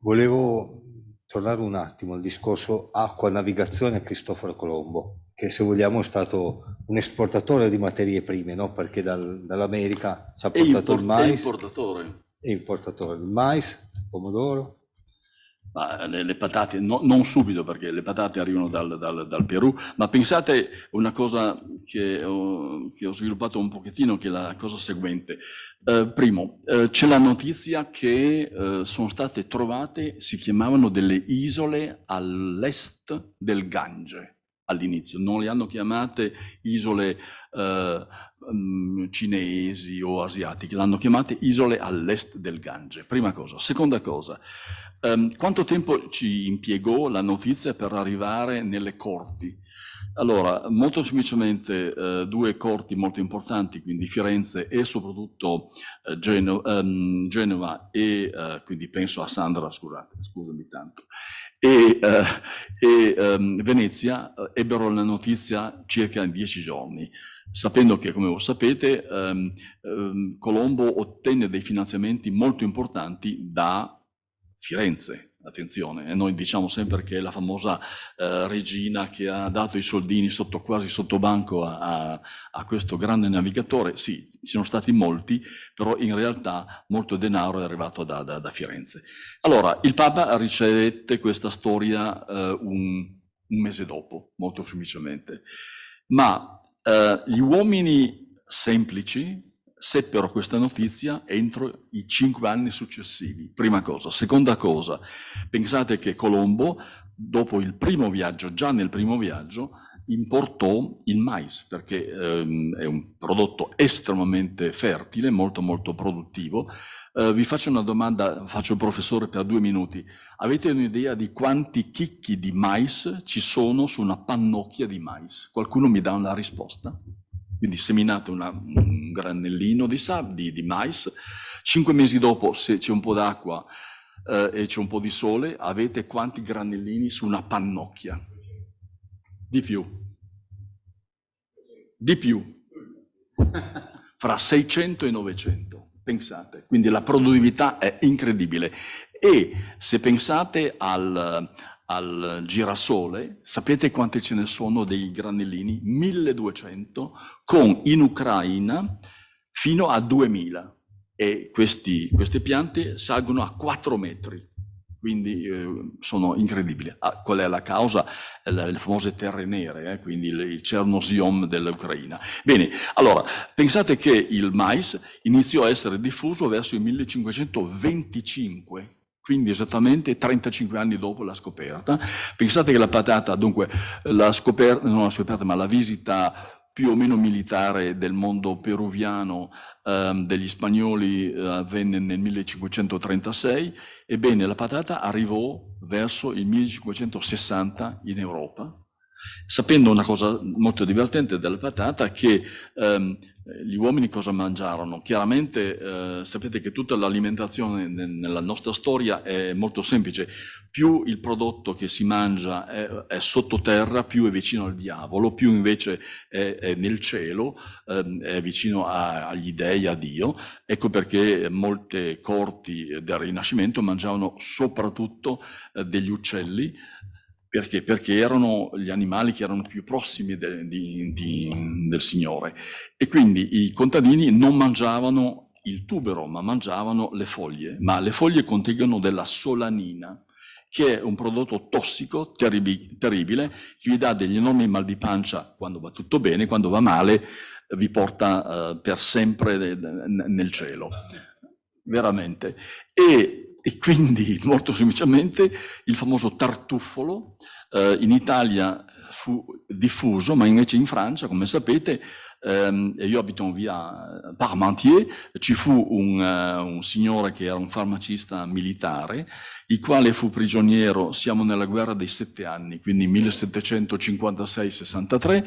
Volevo tornare un attimo al discorso acqua, navigazione Cristoforo Colombo che se vogliamo è stato un esportatore di materie prime, no? perché dal, dall'America ci ha portato import- il mais. Importatore. Importatore, il mais, il pomodoro. Ma eh, le, le patate, no, non subito perché le patate arrivano dal, dal, dal Perù, ma pensate una cosa che ho, che ho, sviluppato un pochettino, che è la cosa seguente. Eh, primo, eh, c'è la notizia che eh, sono state trovate, si chiamavano delle isole all'est del Gange all'inizio, non le hanno chiamate isole eh, mm, cinesi o asiatiche, le hanno chiamate isole all'est del Gange, prima cosa. Seconda cosa, ehm, quanto tempo ci impiegò la notizia per arrivare nelle corti allora, molto semplicemente eh, due corti molto importanti, quindi Firenze e soprattutto eh, Geno ehm, Genova e eh, quindi penso a Sandra, scusate, scusami tanto, e, eh, e ehm, Venezia eh, ebbero la notizia circa in dieci giorni sapendo che, come sapete, ehm, ehm, Colombo ottenne dei finanziamenti molto importanti da Firenze, Attenzione, eh, noi diciamo sempre che la famosa eh, regina che ha dato i soldini sotto, quasi sotto banco a, a, questo grande navigatore, sì, ci sono stati molti, però in realtà molto denaro è arrivato da, da, da Firenze. Allora, il Papa ricevette questa storia eh, un, un, mese dopo, molto semplicemente, ma eh, gli uomini semplici, seppero questa notizia entro i cinque anni successivi, prima cosa. Seconda cosa, pensate che Colombo, dopo il primo viaggio, già nel primo viaggio, importò il mais perché ehm, è un prodotto estremamente fertile, molto molto produttivo. Eh, vi faccio una domanda, faccio il professore per due minuti. Avete un'idea di quanti chicchi di mais ci sono su una pannocchia di mais? Qualcuno mi dà una risposta? Quindi seminate una, un granellino di, sab, di, di, mais, cinque mesi dopo se c'è un po' d'acqua eh, e c'è un po' di sole, avete quanti granellini su una pannocchia? Di più. Di più. Fra 600 e 900, pensate. Quindi la produttività è incredibile. E se pensate al, al girasole, sapete quanti ce ne sono dei granellini? 1200, con in Ucraina fino a 2000 e questi, queste piante salgono a 4 metri, quindi eh, sono incredibili. Ah, qual è la causa? Eh, le, le famose terre nere, eh, quindi il, il Cernosium dell'Ucraina. Bene, allora, pensate che il mais iniziò a essere diffuso verso il 1525, quindi esattamente 35 anni dopo la scoperta. Pensate che la patata, dunque la scoperta, non la scoperta, ma la visita più o meno militare del mondo peruviano eh, degli spagnoli eh, avvenne nel 1536, ebbene la patata arrivò verso il 1560 in Europa, sapendo una cosa molto divertente della patata che ehm, eh, gli uomini cosa mangiarono? Chiaramente eh, sapete che tutta l'alimentazione nella nostra storia è molto semplice, più il prodotto che si mangia è, è sottoterra, più è vicino al diavolo, più invece è, è nel cielo, eh, è vicino a, agli dei, a Dio. Ecco perché molte corti del Rinascimento mangiavano soprattutto eh, degli uccelli, perché? Perché erano gli animali che erano più prossimi de, di, di, del Signore. E quindi i contadini non mangiavano il tubero, ma mangiavano le foglie. Ma le foglie contengono della solanina, che è un prodotto tossico, terrib- terribile, che vi dà degli enormi mal di pancia quando va tutto bene, quando va male vi porta uh, per sempre de- de- nel cielo. Veramente. E e quindi, molto semplicemente, il famoso tartuffolo eh, in Italia fu diffuso, ma invece in Francia, come sapete, ehm, io abito in via Parmentier, ci fu un, eh, un signore che era un farmacista militare, il quale fu prigioniero, siamo nella guerra dei sette anni, quindi 1756-63,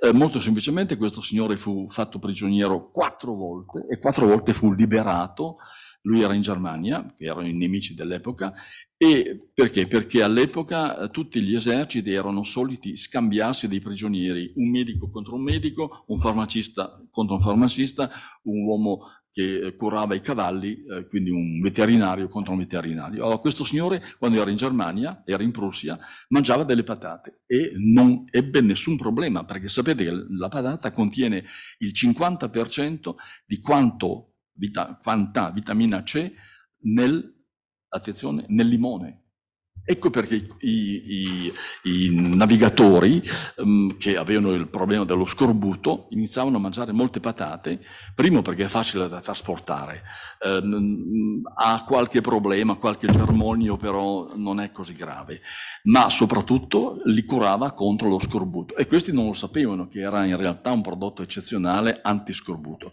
eh, molto semplicemente questo signore fu fatto prigioniero quattro volte e quattro volte fu liberato lui era in Germania, che erano i nemici dell'epoca, e perché? Perché all'epoca eh, tutti gli eserciti erano soliti scambiarsi dei prigionieri, un medico contro un medico, un farmacista contro un farmacista, un uomo che eh, curava i cavalli, eh, quindi un veterinario contro un veterinario. Allora, questo signore, quando era in Germania, era in Prussia, mangiava delle patate e non ebbe nessun problema, perché sapete che la patata contiene il 50% di quanto vita, quanta vitamina C nel, nel limone. Ecco perché i, i, i navigatori um, che avevano il problema dello scorbuto iniziavano a mangiare molte patate, primo perché è facile da trasportare, um, ha qualche problema, qualche germoglio però non è così grave, ma soprattutto li curava contro lo scorbuto e questi non lo sapevano che era in realtà un prodotto eccezionale antiscorbuto.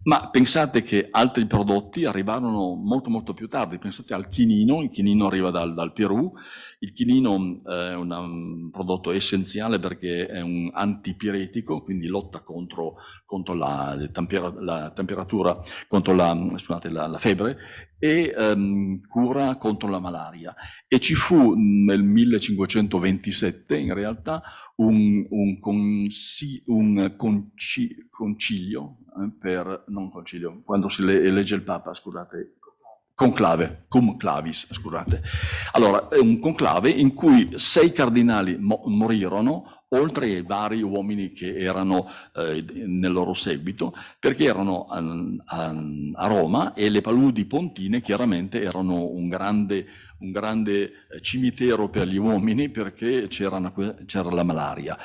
Ma pensate che altri prodotti arrivarono molto molto più tardi, pensate al chinino, il chinino arriva dal, dal Perù, il chinino eh, è un, prodotto essenziale perché è un antipiretico, quindi lotta contro, contro la, la, temperatura, contro la, scusate, la, la febbre e ehm, cura contro la malaria. E ci fu mm, nel 1527 in realtà un, un, consi, un conci, concilio, eh, per, non concilio, quando si legge il Papa, scusate, conclave, cum clavis, scusate. Allora, un conclave in cui sei cardinali mo morirono, oltre ai vari uomini che erano eh, nel loro seguito, perché erano a, a, Roma e le paludi pontine chiaramente erano un grande, un grande eh, cimitero per gli uomini perché c'era, c'era la malaria.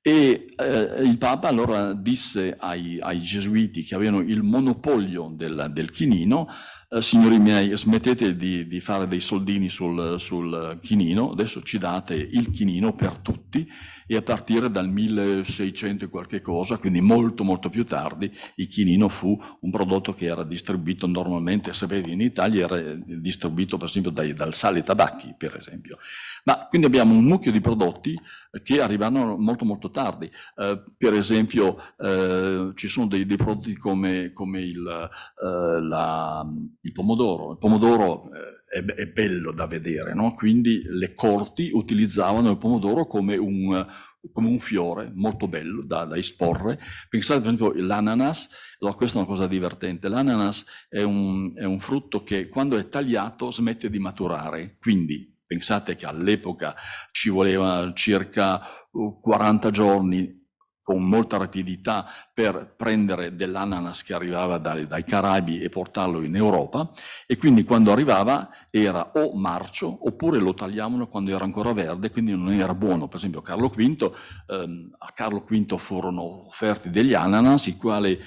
E eh, il Papa allora disse ai, ai, gesuiti che avevano il monopolio del, del chinino, eh, signori miei, smettete di, di, fare dei soldini sul, sul chinino, adesso ci date il chinino per tutti e a partire dal 1600 e qualche cosa, quindi molto molto più tardi, il chinino fu un prodotto che era distribuito normalmente, sapete, in Italia era distribuito per esempio dai, dal sale e tabacchi, per esempio. Ma quindi abbiamo un mucchio di prodotti eh, che arrivano molto molto tardi. Eh, per esempio eh, ci sono dei, dei prodotti come, come il, eh, la, il, pomodoro. Il pomodoro eh, è, è bello da vedere, no? quindi le corti utilizzavano il pomodoro come un, come un fiore molto bello da, da, esporre. Pensate per esempio all'ananas, allora questa è una cosa divertente, l'ananas è un, è un frutto che quando è tagliato smette di maturare, quindi pensate che all'epoca ci voleva circa 40 uh, giorni con molta rapidità per prendere dell'ananas che arrivava dai, dai, Caraibi e portarlo in Europa e quindi quando arrivava era o marcio oppure lo tagliavano quando era ancora verde, quindi non era buono. Per esempio Carlo V, ehm, a Carlo V furono offerti degli ananas, i quali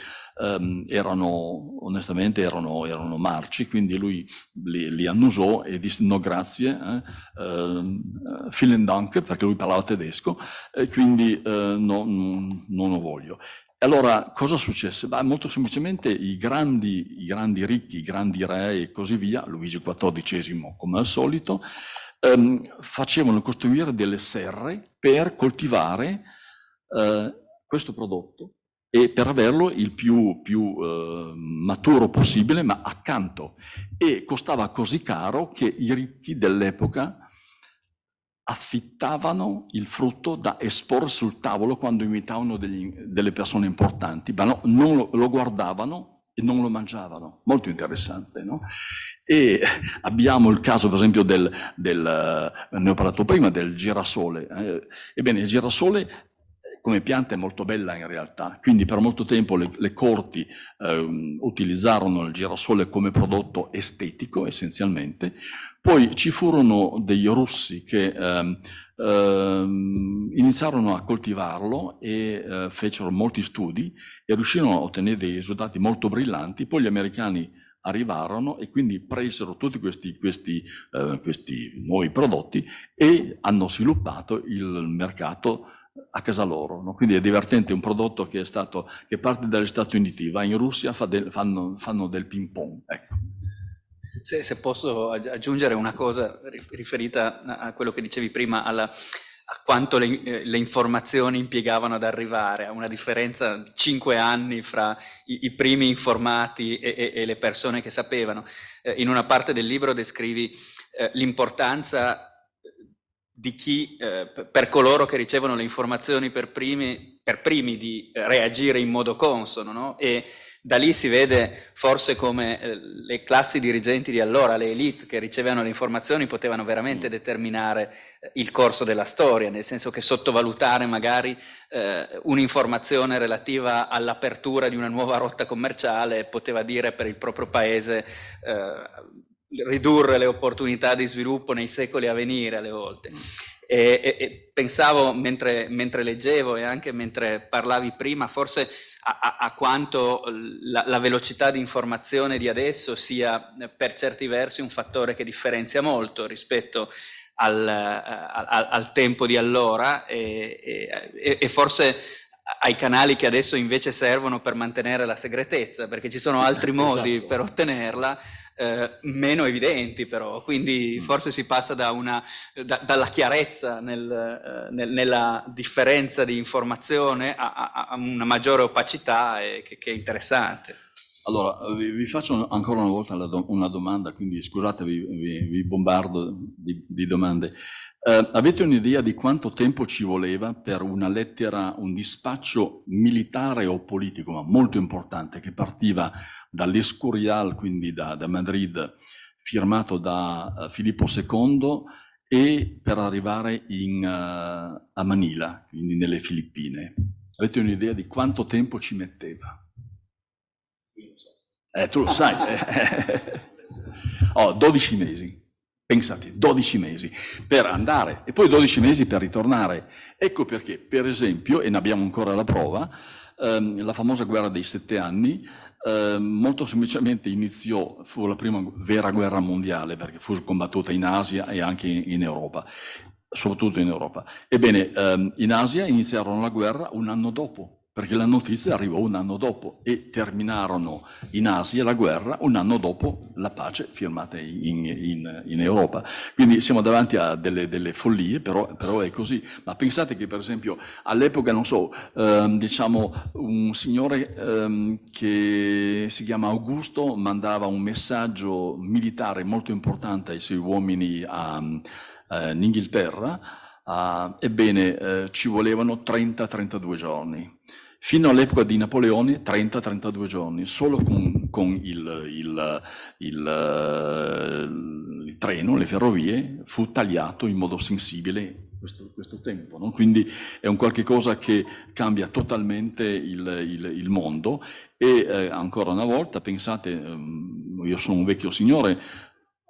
ehm, erano, onestamente, erano, erano, marci, quindi lui li, li, annusò e disse no grazie, eh, ehm, eh, vielen Dank, perché lui parlava tedesco, e quindi eh, no, no, non lo voglio. Allora, cosa successe? Beh, molto semplicemente i grandi, i grandi, ricchi, i grandi re e così via, Luigi XIV come al solito, ehm, facevano costruire delle serre per coltivare eh, questo prodotto e per averlo il più, più eh, maturo possibile, ma accanto. E costava così caro che i ricchi dell'epoca affittavano il frutto da esporre sul tavolo quando imitavano degli, delle persone importanti, ma no, non lo, lo, guardavano e non lo mangiavano. Molto interessante, no? E abbiamo il caso, per esempio, del, del ne ho parlato prima, del girasole. Eh, ebbene, il girasole come pianta è molto bella in realtà, quindi per molto tempo le, le corti eh, utilizzarono il girasole come prodotto estetico essenzialmente, poi ci furono dei russi che eh, eh, iniziarono a coltivarlo e eh, fecero molti studi e riuscirono a ottenere dei risultati molto brillanti, poi gli americani arrivarono e quindi presero tutti questi, questi, eh, questi nuovi prodotti e hanno sviluppato il mercato a casa loro. No? Quindi è divertente un prodotto che, è stato, che, parte dagli Stati Uniti, va in Russia, fa del, fanno, fanno, del ping pong. Ecco. Se, se, posso aggiungere una cosa riferita a quello che dicevi prima, alla, a quanto le, eh, le, informazioni impiegavano ad arrivare, a una differenza di cinque anni fra i, i primi informati e, e, e, le persone che sapevano. Eh, in una parte del libro descrivi eh, l'importanza di chi, eh, per coloro che ricevono le informazioni per primi, per primi di eh, reagire in modo consono, no? E da lì si vede forse come eh, le classi dirigenti di allora, le elite che ricevevano le informazioni, potevano veramente mm. determinare eh, il corso della storia, nel senso che sottovalutare magari eh, un'informazione relativa all'apertura di una nuova rotta commerciale poteva dire per il proprio paese ridurre le opportunità di sviluppo nei secoli a venire alle volte. E, e, e pensavo mentre, mentre, leggevo e anche mentre parlavi prima, forse a, a, a quanto la, la, velocità di informazione di adesso sia per certi versi un fattore che differenzia molto rispetto al, al, al tempo di allora e, e forse ai canali che adesso invece servono per mantenere la segretezza, perché ci sono altri *laughs* esatto. modi esatto. per ottenerla eh, meno evidenti però, quindi mm. forse si passa da una, da, dalla chiarezza nel, eh, nel, nella differenza di informazione a, a, a una maggiore opacità e, che, che, è interessante. Allora, vi, vi faccio ancora una volta do, una domanda, quindi scusate, vi, vi, vi bombardo di, di domande. Eh, avete un'idea di quanto tempo ci voleva per una lettera, un dispaccio militare o politico, ma molto importante, che partiva dall'Escurial, quindi da, da Madrid, firmato da eh, Filippo II e per arrivare in, uh, a Manila, quindi nelle Filippine. Avete un'idea di quanto tempo ci metteva? Eh, tu lo sai. Eh. *laughs* oh, 12 mesi. Pensate, 12 mesi per andare e poi 12 mesi per ritornare. Ecco perché, per esempio, e ne abbiamo ancora la prova, ehm, la famosa guerra dei sette anni, Ehm, molto semplicemente iniziò, fu la prima vera guerra mondiale perché fu combattuta in Asia e anche in, in Europa, soprattutto in Europa. Ebbene, ehm, in Asia iniziarono la guerra un anno dopo perché la notizia arrivò un anno dopo e terminarono in Asia la guerra un anno dopo la pace firmata in, in, in Europa. Quindi siamo davanti a delle, delle follie, però, però, è così. Ma pensate che per esempio all'epoca, non so, ehm, diciamo un signore ehm, che si chiama Augusto mandava un messaggio militare molto importante ai suoi uomini a, a, eh, in Inghilterra, a, ebbene eh, ci volevano 30-32 giorni fino all'epoca di Napoleone 30-32 giorni, solo con, con il, il, il, eh, il, treno, le ferrovie, fu tagliato in modo sensibile questo, questo tempo. No? Quindi è un qualche cosa che cambia totalmente il, mondo e eh, ancora una volta, pensate, ehm, io sono un vecchio signore,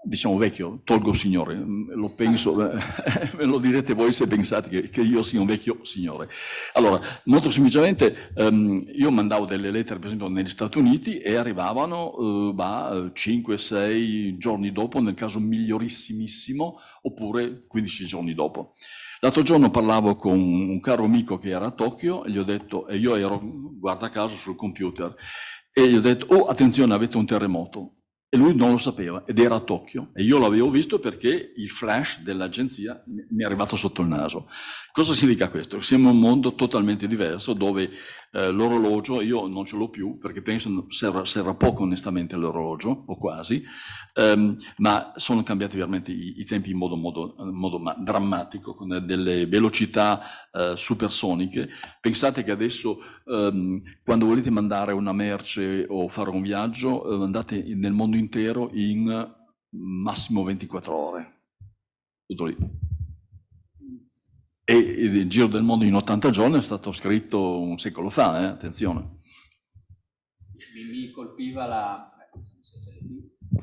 diciamo vecchio, tolgo signore, mm, lo penso, ve ah. *laughs* lo direte voi se pensate che, che io sia un vecchio signore. Allora, molto semplicemente ehm, io mandavo delle lettere per esempio negli Stati Uniti e arrivavano eh, 5-6 giorni dopo, nel caso migliorissimissimo, oppure 15 giorni dopo. L'altro giorno parlavo con un caro amico che era a Tokyo e gli ho detto, e io ero, guarda caso, sul computer, e gli ho detto, oh attenzione avete un terremoto e lui non lo sapeva ed era a Tokyo e io l'avevo visto perché il flash dell'agenzia mi è arrivato sotto il naso. Cosa significa questo? Siamo in un mondo totalmente diverso dove eh, l'orologio, io non ce l'ho più perché penso serva, serva poco onestamente l'orologio, o quasi, ehm, ma sono cambiati veramente i, i tempi in modo, modo, modo drammatico, con delle velocità eh, supersoniche. Pensate che adesso ehm, quando volete mandare una merce o fare un viaggio, eh, andate nel mondo intero in massimo 24 ore. Tutto lì e il giro del mondo in 80 giorni è stato scritto un secolo fa, eh? attenzione. Mi, colpiva la...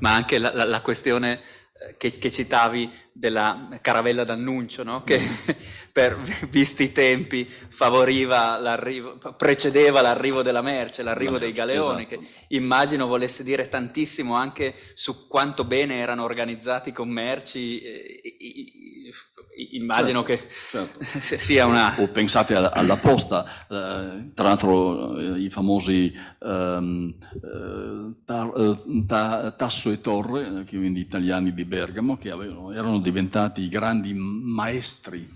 Ma anche la, la, la questione eh, che, che, citavi della caravella d'annuncio, no? che mm. *laughs* per, *laughs* visti i tempi, l'arrivo, precedeva l'arrivo della merce, l'arrivo dei galeoni, esatto. che immagino volesse dire tantissimo anche su quanto bene erano organizzati i commerci. Eh, eh, immagino certo, che certo. *laughs* sia una... O pensate alla, posta, eh, tra l'altro eh, i famosi ehm, eh, tar, eh, ta, Tasso e Torre, quindi italiani di Bergamo, che avevano, erano diventati grandi maestri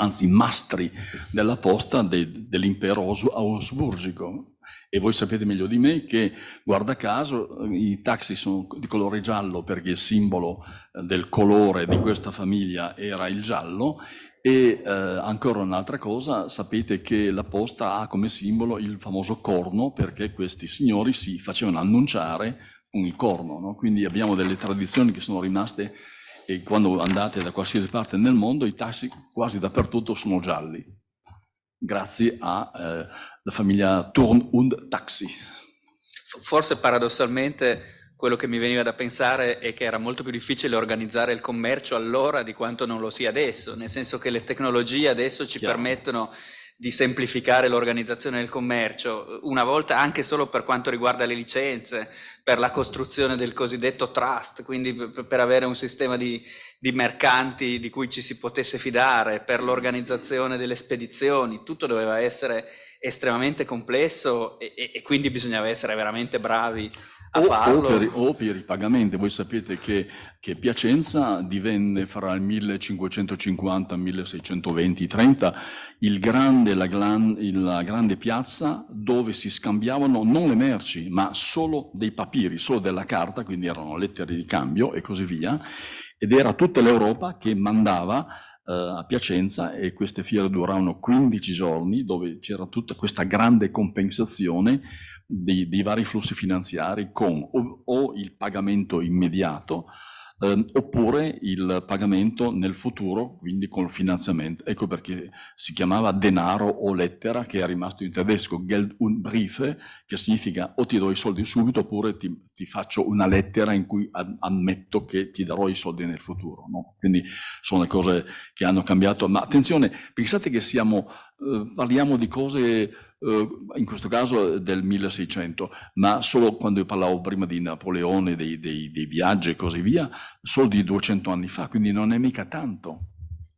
anzi mastri della posta de, dell'impero ausburgico. E voi sapete meglio di me che, guarda caso, i taxi sono di colore giallo perché il simbolo eh, del colore di questa famiglia era il giallo e eh, ancora un'altra cosa, sapete che la posta ha come simbolo il famoso corno perché questi signori si facevano annunciare con il corno, no? quindi abbiamo delle tradizioni che sono rimaste e quando andate da qualsiasi parte nel mondo i tassi quasi dappertutto sono gialli, grazie alla eh, famiglia Turn und Taxi. Forse paradossalmente quello che mi veniva da pensare è che era molto più difficile organizzare il commercio allora di quanto non lo sia adesso, nel senso che le tecnologie adesso ci Chiaro. permettono di semplificare l'organizzazione del commercio, una volta anche solo per quanto riguarda le licenze, per la costruzione del cosiddetto trust, quindi per avere un sistema di, di mercanti di cui ci si potesse fidare, per l'organizzazione delle spedizioni, tutto doveva essere estremamente complesso e, e, e quindi bisognava essere veramente bravi o, o, per, o, per, i pagamenti, voi sapete che che Piacenza divenne fra il 1550 e il 1620-30 il grande, la, glan, la grande piazza dove si scambiavano non le merci, ma solo dei papiri, solo della carta, quindi erano lettere di cambio e così via, ed era tutta l'Europa che mandava eh, a Piacenza e queste fiere duravano 15 giorni dove c'era tutta questa grande compensazione dei, dei vari flussi finanziari con o, o il pagamento immediato eh, oppure il pagamento nel futuro, quindi col finanziamento. Ecco perché si chiamava denaro o lettera, che è rimasto in tedesco, Geld und Briefe, che significa o ti do i soldi subito oppure ti, ti faccio una lettera in cui ammetto che ti darò i soldi nel futuro. No? Quindi sono le cose che hanno cambiato. Ma attenzione, pensate che siamo eh, parliamo di cose, eh, in questo caso del 1600, ma solo quando io parlavo prima di Napoleone, dei, dei, dei viaggi e così via, solo di 200 anni fa, quindi non è mica tanto.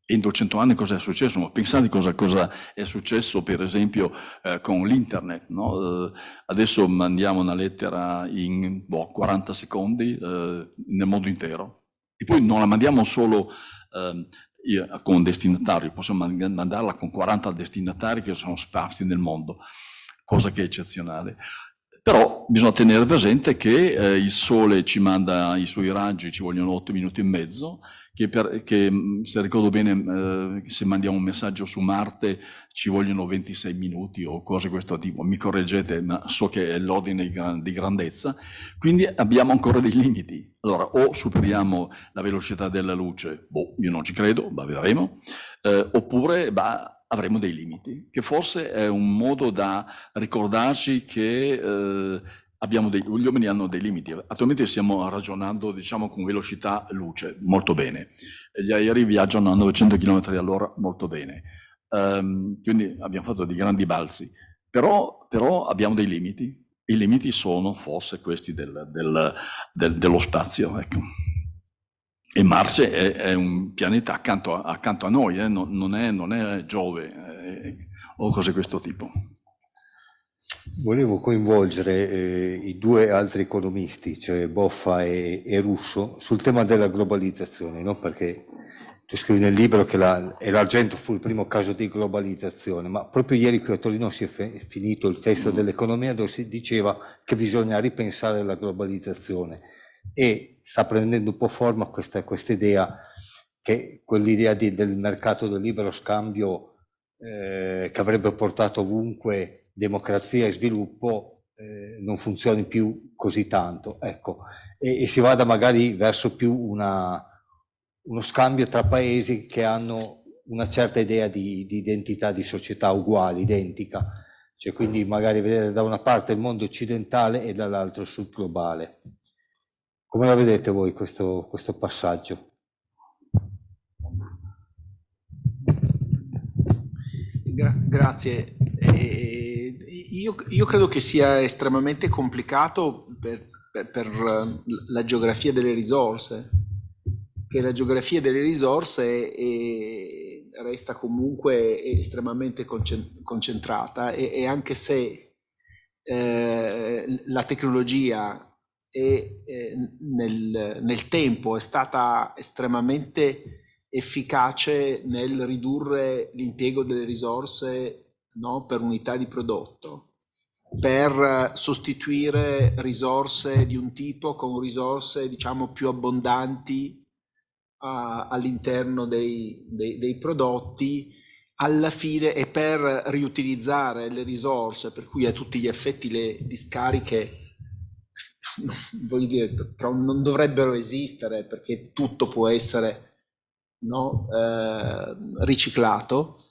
E in 200 anni cosa è successo? Ma pensate cosa, cosa è successo per esempio eh, con l'internet. No? Eh, adesso mandiamo una lettera in boh, 40 secondi eh, nel mondo intero e poi non la mandiamo solo ehm, io un destinatario posso mandarla con 40 destinatari che sono sparsi nel mondo, cosa che è eccezionale. Però bisogna tenere presente che eh, il Sole ci manda i suoi raggi, ci vogliono 8 minuti e mezzo, che, per, che mm, se ricordo bene, mm, eh, se mandiamo un messaggio su Marte ci vogliono 26 minuti o cose di questo tipo, mi correggete, ma so che è l'ordine di grandezza, quindi abbiamo ancora dei limiti. Allora, o superiamo la velocità della luce, boh, io non ci credo, ma vedremo, eh, oppure, bah, avremo dei limiti, che forse è un modo da ricordarci che eh, dei, gli uomini hanno dei limiti. Attualmente stiamo ragionando diciamo, con velocità luce, molto bene. Gli aerei viaggiano a 900 km all'ora, molto bene. Um, quindi abbiamo fatto dei grandi balzi. Però, però, abbiamo dei limiti. I limiti sono forse questi del, del, del, dello spazio. Ecco. E Marce è, è, un pianeta accanto a, accanto a noi, eh? non, non, è, non, è, Giove eh, o cose di questo tipo. Volevo coinvolgere eh, i due altri economisti, cioè Boffa e, e Russo, sul tema della globalizzazione, no? perché tu scrivi nel libro che la, l'Argento fu il primo caso di globalizzazione, ma proprio ieri qui a Torino si è fe- finito il festo mm. dell'economia dove si diceva che bisogna ripensare alla globalizzazione e sta prendendo un po' forma questa, questa idea che quell'idea di, del mercato del libero scambio eh, che avrebbe portato ovunque democrazia e sviluppo eh, non funzioni più così tanto, ecco, e, e si vada magari verso più una, uno scambio tra paesi che hanno una certa idea di, di identità, di società uguale, identica, cioè quindi magari vedere da una parte il mondo occidentale e dall'altra il sud globale. Come la vedete voi questo, questo passaggio? Gra grazie. E io, io, credo che sia estremamente complicato per, per, per, la geografia delle risorse, che la geografia delle risorse è, resta comunque estremamente concentrata e, e anche se eh, la tecnologia è, eh, nel, nel, tempo è stata estremamente efficace nel ridurre l'impiego delle risorse no? per unità di prodotto per eh, sostituire risorse di un tipo con risorse diciamo più abbondanti uh, all'interno dei, dei, dei, prodotti alla fine e per riutilizzare le risorse per cui a tutti gli effetti le discariche *laughs* voglio dire non dovrebbero esistere perché tutto può essere no, eh, riciclato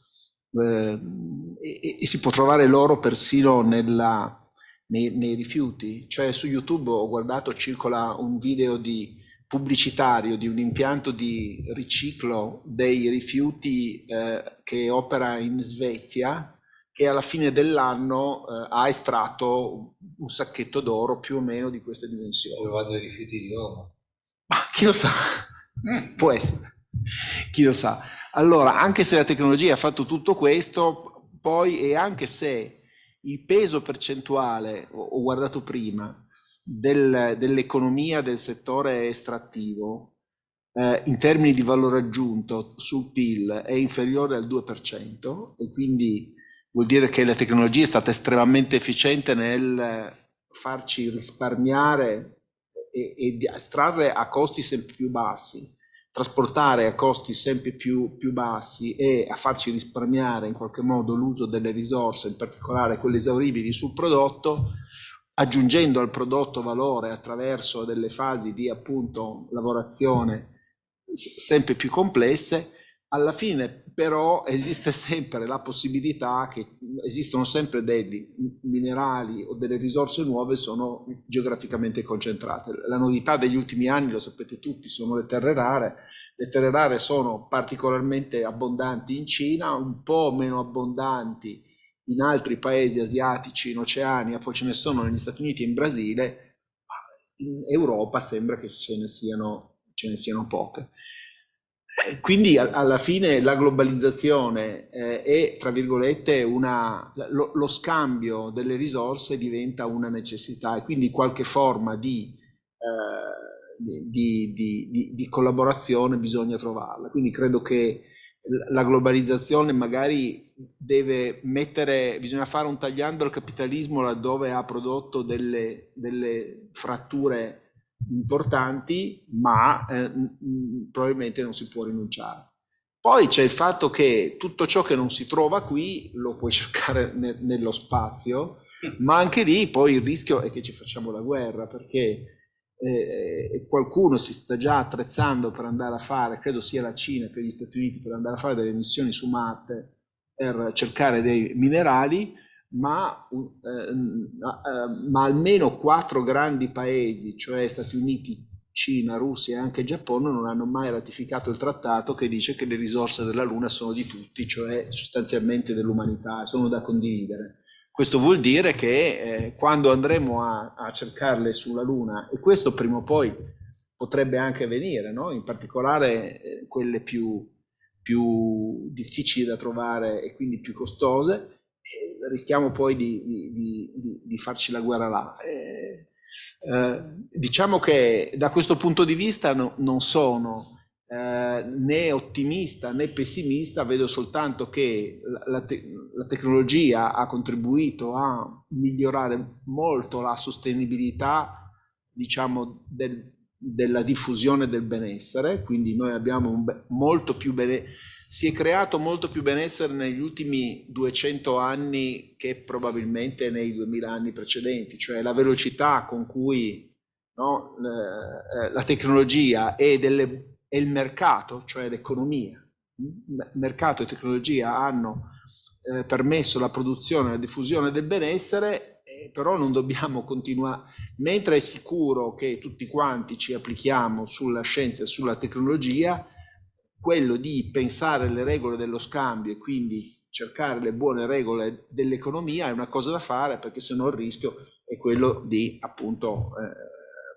eh, e, e, si può trovare l'oro persino nella, nei, nei, rifiuti. Cioè su YouTube ho guardato, circola un video di pubblicitario di un impianto di riciclo dei rifiuti eh, che opera in Svezia, che alla fine dell'anno eh, ha estratto un sacchetto d'oro più o meno di queste dimensioni. Dove vanno i rifiuti di Roma? Ma chi lo sa? Mm. Può essere. Chi lo sa? Allora, anche se la tecnologia ha fatto tutto questo, poi e anche se il peso percentuale, ho guardato prima, del, dell'economia del settore estrattivo eh, in termini di valore aggiunto sul PIL è inferiore al 2% e quindi vuol dire che la tecnologia è stata estremamente efficiente nel farci risparmiare e, e estrarre a costi sempre più bassi trasportare a costi sempre più, più, bassi e a farci risparmiare in qualche modo l'uso delle risorse, in particolare quelle esauribili sul prodotto, aggiungendo al prodotto valore attraverso delle fasi di appunto lavorazione sempre più complesse, alla fine però esiste *laughs* sempre la possibilità che esistono sempre dei minerali o delle risorse nuove sono geograficamente concentrate. La novità degli ultimi anni, lo sapete tutti, sono le terre rare. Le terre rare sono particolarmente abbondanti in Cina, un po' meno abbondanti in altri paesi asiatici, in Oceania, poi ce ne sono negli Stati Uniti e in Brasile, ma in Europa sembra che ce ne siano, ce ne siano poche. Quindi alla fine la globalizzazione eh, è, tra virgolette, una, lo, lo, scambio delle risorse diventa una necessità e quindi qualche forma di, eh, di, di, di collaborazione bisogna trovarla. Quindi credo che la globalizzazione magari deve mettere, bisogna fare un tagliando al capitalismo laddove ha prodotto delle, delle fratture importanti, ma eh, probabilmente non si può rinunciare. Poi c'è il fatto che tutto ciò che non si trova qui lo puoi *laughs* cercare ne- nello spazio, ma anche lì poi il rischio è che ci facciamo la guerra, perché eh, eh, qualcuno si sta già attrezzando per andare a fare, credo sia la Cina che gli Stati Uniti, per andare a fare delle missioni su Marte per cercare dei minerali, ma, eh, eh, ma, almeno quattro grandi paesi, cioè Stati Uniti, Cina, Russia e anche Giappone, non hanno mai ratificato il trattato che dice che le risorse della Luna sono di tutti, cioè sostanzialmente dell'umanità, sono da condividere. Questo vuol dire che eh, quando andremo a, a, cercarle sulla Luna, e questo prima o poi potrebbe anche avvenire, no? in particolare eh, quelle più, più difficili da trovare e quindi più costose, rischiamo poi di, di, di, di farci la guerra là. Eh, eh, diciamo che da questo punto di vista no, non sono eh, né ottimista né pessimista, vedo soltanto che la, te- la tecnologia ha contribuito a migliorare molto la sostenibilità diciamo, del, della diffusione del benessere, quindi noi abbiamo be- molto più benessere si è creato molto più benessere negli ultimi 200 anni che probabilmente nei 2000 anni precedenti, cioè la velocità con cui no, eh, la tecnologia e, delle, e, il mercato, cioè l'economia, mm, mercato e tecnologia hanno eh, permesso la produzione e la diffusione del benessere, eh, però non dobbiamo continuare, mentre è sicuro che tutti quanti ci applichiamo sulla scienza e sulla tecnologia, quello di pensare alle regole dello scambio e quindi cercare le buone regole dell'economia è una cosa da fare perché sennò il rischio è quello di appunto eh,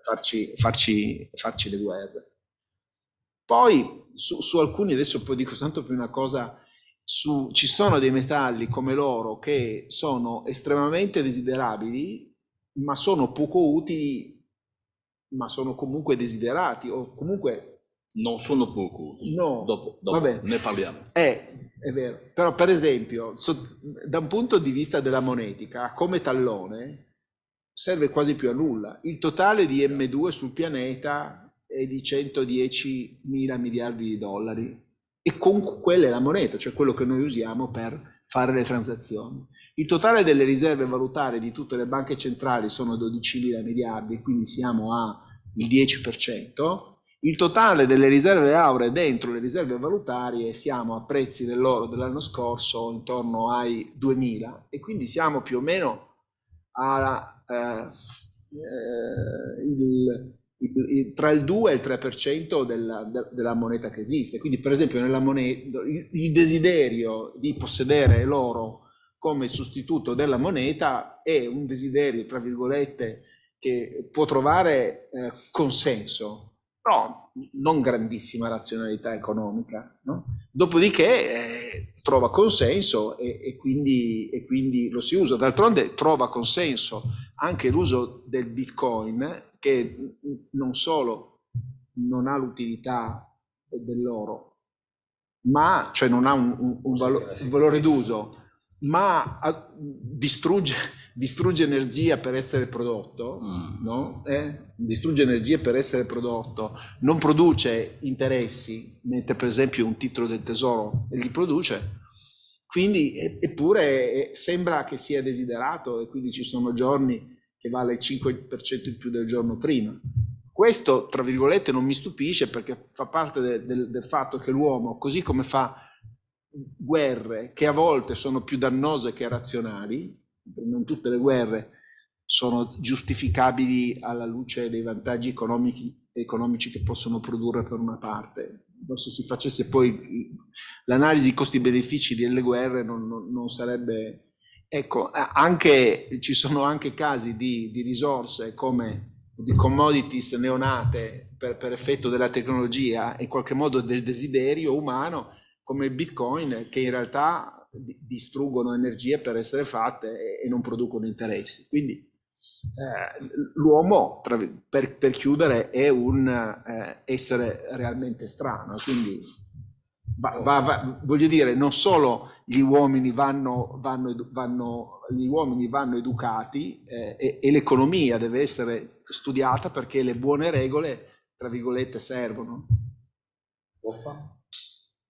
farci, farci, farci, le guerre. Poi su, su alcuni, adesso poi dico tanto più una cosa, su, ci sono dei metalli come l'oro che sono estremamente desiderabili ma sono poco utili ma sono comunque desiderati o comunque non sono poco, no. dopo, dopo ne parliamo. È, eh, è, vero, però per esempio, so, da un punto di vista della monetica, come tallone serve quasi più a nulla. Il totale di M2 sul pianeta è di 110 mila miliardi di dollari e con quella è la moneta, cioè quello che noi usiamo per fare le transazioni. Il totale delle riserve valutarie di tutte le banche centrali sono 12 mila miliardi, quindi siamo al 10%. Il totale delle riserve auree dentro le riserve valutarie siamo a prezzi dell'oro dell'anno scorso intorno ai 2000 e quindi siamo più o meno a, eh, eh il, il, tra il 2 e il 3% della, della, moneta che esiste. Quindi per esempio nella moneta, il, il desiderio di possedere l'oro come sostituto della moneta è un desiderio, tra virgolette, che può trovare eh, consenso però non grandissima razionalità economica. No? Dopodiché eh, trova consenso e, e, quindi, e, quindi, lo si usa. D'altronde trova consenso anche l'uso del bitcoin che non solo non ha l'utilità dell'oro, ma cioè non ha un, un, un, valo, un valore d'uso, ma ah, distrugge distrugge energia per essere prodotto, mm. no? eh? distrugge energia per essere prodotto, non produce interessi, mentre per esempio un titolo del tesoro li produce, quindi, eppure eh, sembra che sia desiderato e quindi ci sono giorni che vale il 5% in più del giorno prima. Questo, tra virgolette, non mi stupisce perché fa parte del, del, del fatto che l'uomo, così come fa guerre che a volte sono più dannose che razionali, non tutte le guerre sono giustificabili alla luce dei vantaggi economici, economici che possono produrre per una parte. Non se si facesse poi l'analisi costi-benefici delle guerre non, non, non sarebbe... Ecco, anche, ci sono anche casi di, di risorse come di commodities neonate per, per, effetto della tecnologia e in qualche modo del desiderio umano come il bitcoin che in realtà distruggono energie per essere fatte e, non producono interessi. Quindi eh, l'uomo, tra, per, per, chiudere, è un eh, essere realmente strano, quindi va, va, va, voglio dire, non solo gli uomini vanno, vanno, vanno, gli uomini vanno educati eh, e, e l'economia deve essere studiata perché le buone regole, tra virgolette, servono. Uffa.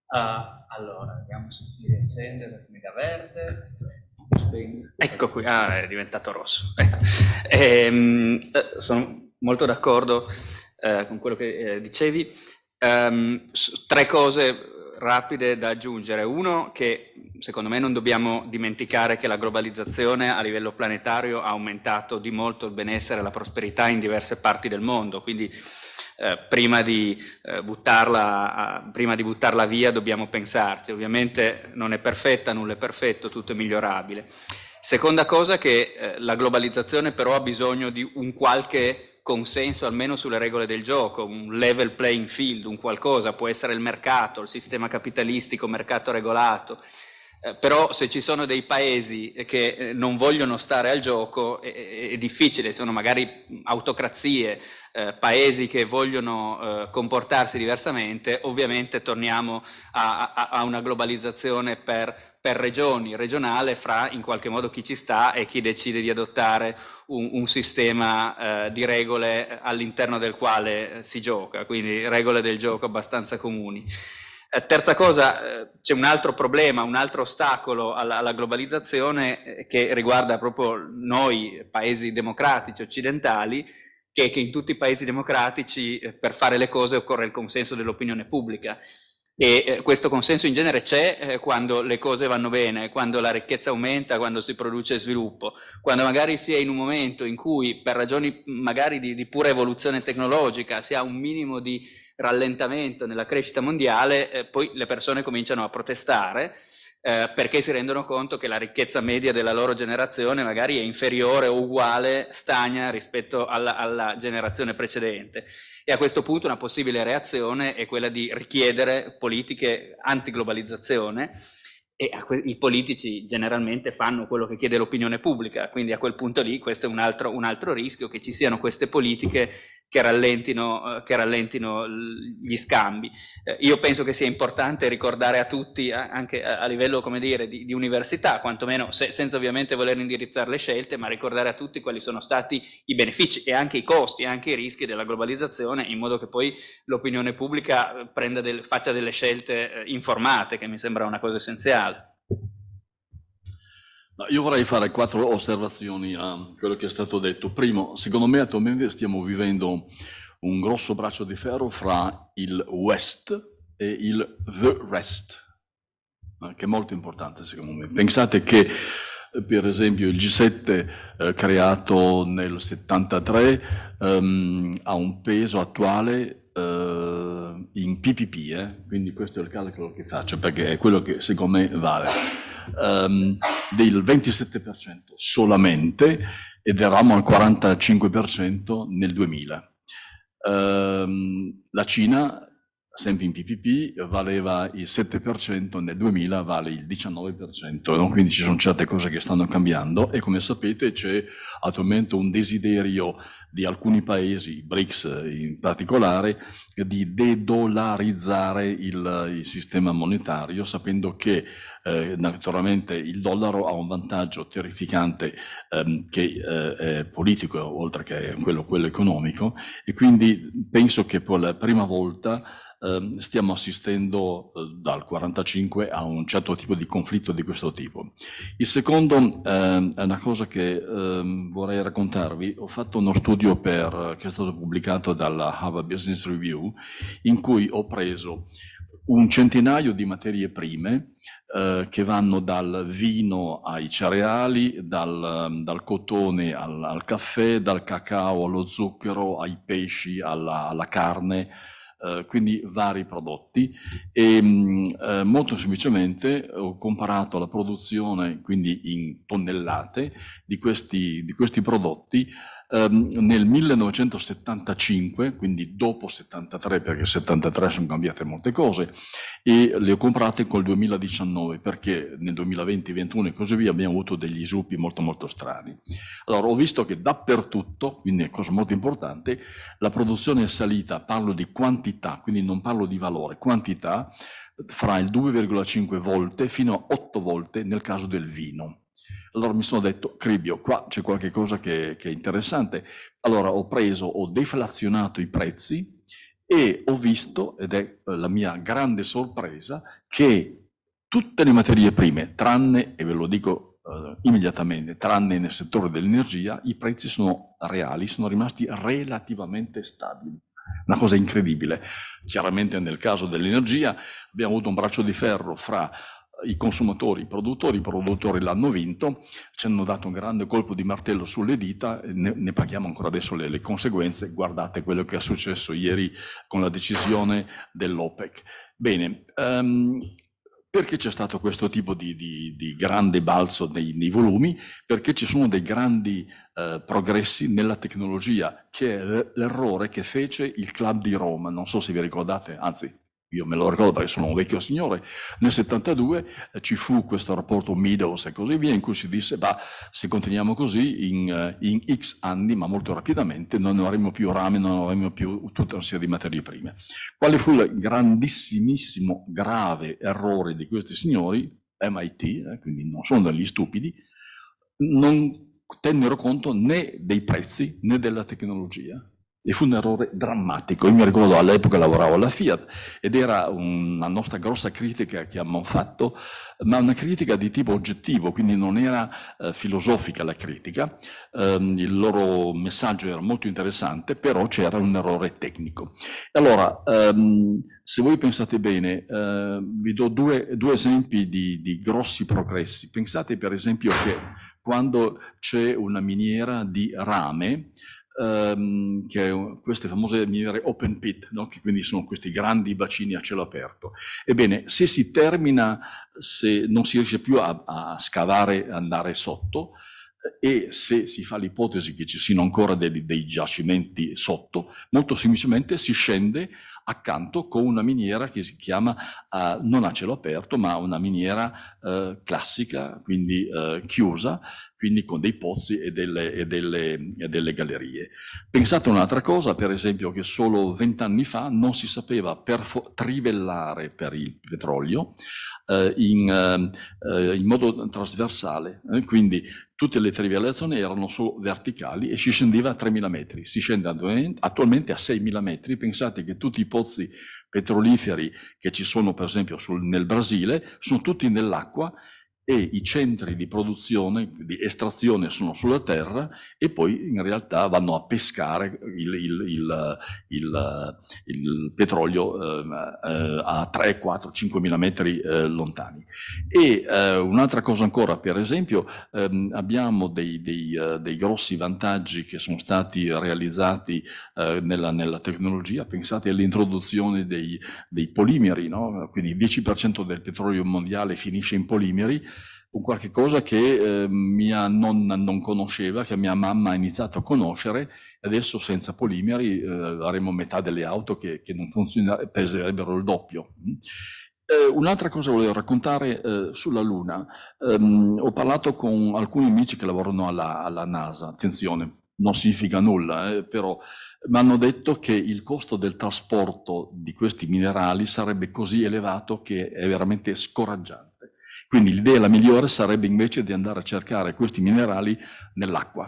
Uh, allora, vediamo se si riaccende la mi dà verde. Spegni. Ecco qui, ah, è diventato rosso. *laughs* e, ehm, eh, sono molto d'accordo eh, con quello che eh, dicevi. Um, tre cose rapide da aggiungere. Uno, che secondo me non dobbiamo dimenticare che la globalizzazione a livello planetario ha aumentato di molto il benessere e la prosperità in diverse parti del mondo, quindi eh, prima, di, eh, buttarla, prima di buttarla via dobbiamo pensarci. Ovviamente non è perfetta, nulla è perfetto, tutto è migliorabile. Seconda cosa che eh, la globalizzazione però ha bisogno di un qualche consenso almeno sulle regole del gioco, un level playing field, un qualcosa, può essere il mercato, il sistema capitalistico, mercato regolato, eh, però se ci sono dei paesi che eh, non vogliono stare al gioco è, è difficile, sono magari autocrazie, eh, paesi che vogliono eh, comportarsi diversamente, ovviamente torniamo a, a, a una globalizzazione per per regioni, regionale fra in qualche modo chi ci sta e chi decide di adottare un, un sistema eh, di regole all'interno del quale eh, si gioca, quindi regole del gioco abbastanza comuni. Eh, terza cosa, eh, c'è un altro problema, un altro ostacolo alla, alla globalizzazione eh, che riguarda proprio noi, paesi democratici occidentali, che, che in tutti i paesi democratici eh, per fare le cose occorre il consenso dell'opinione pubblica e eh, questo consenso in genere c'è eh, quando le cose vanno bene, quando la ricchezza aumenta, quando si produce sviluppo, quando magari si è in un momento in cui per ragioni magari di, di pura evoluzione tecnologica si ha un minimo di rallentamento nella crescita mondiale, eh, poi le persone cominciano a protestare eh, perché si rendono conto che la ricchezza media della loro generazione magari è inferiore o uguale, stagna rispetto alla, alla generazione precedente. E a questo punto una possibile reazione è quella di richiedere politiche antiglobalizzazione e que- i politici generalmente fanno quello che chiede l'opinione pubblica, quindi a quel punto lì questo è un altro, un altro rischio, che ci siano queste politiche che rallentino, eh, che rallentino gli scambi. Eh, io penso che sia importante ricordare a tutti, anche a-, a, livello come dire, di, di università, quantomeno se- senza ovviamente voler indirizzare le scelte, ma ricordare a tutti quali sono stati i benefici e anche i costi, e anche i rischi della globalizzazione, in modo che poi l'opinione pubblica eh, del- faccia delle scelte eh, informate, che mi sembra una cosa essenziale. No, io vorrei fare quattro osservazioni a quello che è stato detto. Primo, secondo me attualmente stiamo vivendo un grosso braccio di ferro fra il West e il The Rest, eh, che è molto importante secondo me. Pensate che eh, per esempio il G7 eh, creato nel 73 ehm, ha un peso attuale eh, in PPP, eh? quindi questo è il calcolo che faccio perché è quello che secondo me vale, um, del 27% solamente ed eravamo al 45% nel 2000. Um, ehm, la Cina sempre in PPP, valeva il 7%, nel 2000 vale il 19%, no? quindi ci sono certe cose che stanno cambiando e come sapete c'è attualmente un desiderio di alcuni paesi, BRICS in particolare, di dedolarizzare il, il sistema monetario, sapendo che eh, naturalmente il dollaro ha un vantaggio terrificante ehm, che eh, è politico oltre che quello, quello economico e quindi penso che per la prima volta Ehm, stiamo assistendo eh, dal 1945 a un certo tipo di conflitto di questo tipo. Il secondo ehm, è una cosa che ehm, vorrei raccontarvi. Ho fatto uno studio per, che è stato pubblicato dalla Harvard Business Review in cui ho preso un centinaio di materie prime eh, che vanno dal vino ai cereali, dal, dal cotone al, al, caffè, dal cacao allo zucchero, ai pesci, alla, alla carne, eh, quindi vari prodotti e mh, mm, eh, molto semplicemente ho comparato la produzione, quindi in tonnellate, di questi, di questi prodotti ehm, nel 1975, quindi dopo 73, perché 73 sono cambiate molte cose, e le ho comprate col 2019, perché nel 2020, 2021 e così via abbiamo avuto degli sviluppi molto molto strani. Allora ho visto che dappertutto, quindi è cosa molto importante, la produzione è salita, parlo di quantità, quindi non parlo di valore, quantità, fra il 2,5 volte fino a 8 volte nel caso del vino. Allora mi sono detto, Cribio, qua c'è qualche cosa che, che è interessante. Allora ho preso, ho deflazionato i prezzi e ho visto, ed è eh, la mia grande sorpresa, che tutte le materie prime, tranne, e ve lo dico eh, immediatamente, tranne nel settore dell'energia, i prezzi sono reali, sono rimasti relativamente stabili. Una cosa incredibile. Chiaramente nel caso dell'energia abbiamo avuto un braccio di ferro fra i consumatori, i produttori, i produttori l'hanno vinto, ci hanno dato un grande colpo di martello sulle dita, ne, ne paghiamo ancora adesso le, le, conseguenze, guardate quello che è successo ieri con la decisione dell'OPEC. Bene, um, perché c'è stato questo tipo di, di, di grande balzo dei, nei, volumi? Perché ci sono dei grandi eh, progressi nella tecnologia, che è l'errore che fece il club di Roma, non so se vi ricordate, anzi io me lo ricordo perché sono un vecchio signore, nel 72 eh, ci fu questo rapporto Meadows e così via, in cui si disse, bah, se continuiamo così, in, eh, in X anni, ma molto rapidamente, non avremo più rame, non avremo più tutta una serie di materie prime. Quale fu il grandissimissimo, grave errore di questi signori, MIT, eh, quindi non sono degli stupidi, non tennero conto né dei prezzi né della tecnologia e fu un errore drammatico. Io mi ricordo all'epoca lavoravo alla Fiat ed era una nostra grossa critica che abbiamo fatto, ma una critica di tipo oggettivo, quindi non era eh, filosofica la critica. Eh, il loro messaggio era molto interessante, però c'era un errore tecnico. Allora, ehm, se voi pensate bene, eh, vi do due, due esempi di, di grossi progressi. Pensate per esempio che quando c'è una miniera di rame, ehm, che è queste famose miniere open pit, no? che quindi sono questi grandi bacini a cielo aperto. Ebbene, se si termina, se non si riesce più a, a scavare, andare sotto, e se si fa l'ipotesi che ci siano ancora dei, dei giacimenti sotto, molto semplicemente si scende accanto con una miniera che si chiama eh, non a cielo aperto, ma una miniera eh, classica, quindi eh, chiusa, quindi con dei pozzi e delle, e delle, e delle gallerie. Pensate a un'altra cosa, per esempio, che solo vent'anni fa non si sapeva trivellare per il petrolio, eh, in, eh, eh, in, modo trasversale. Eh. quindi tutte le trivellazioni erano solo verticali e si scendeva a 3.000 metri. Si scende attualmente a 6.000 metri. Pensate che tutti i pozzi petroliferi che ci sono per esempio sul, nel Brasile sono tutti nell'acqua e i centri di produzione, di estrazione sono sulla terra e poi in realtà vanno a pescare il, il, il, il petrolio ehm, eh, a 3, 4, 5 mila metri eh, lontani. E eh, un'altra cosa ancora, per esempio, ehm, abbiamo dei, dei, eh, dei, grossi vantaggi che sono stati realizzati eh, nella, nella, tecnologia, pensate all'introduzione dei, dei polimeri, no? quindi il 10% del petrolio mondiale finisce in polimeri, un qualche cosa che eh, mia nonna non conosceva, che mia mamma ha iniziato a conoscere, adesso senza polimeri eh, avremo metà delle auto che, che non funzionerebbero, peserebbero il doppio. Eh, un'altra cosa volevo raccontare eh, sulla Luna. Um, ho parlato con alcuni amici che lavorano alla, alla NASA, attenzione, non significa nulla, eh, però mi hanno detto che il costo del trasporto di questi minerali sarebbe così elevato che è veramente scoraggiante. Quindi l'idea migliore sarebbe invece di andare a cercare questi minerali nell'acqua,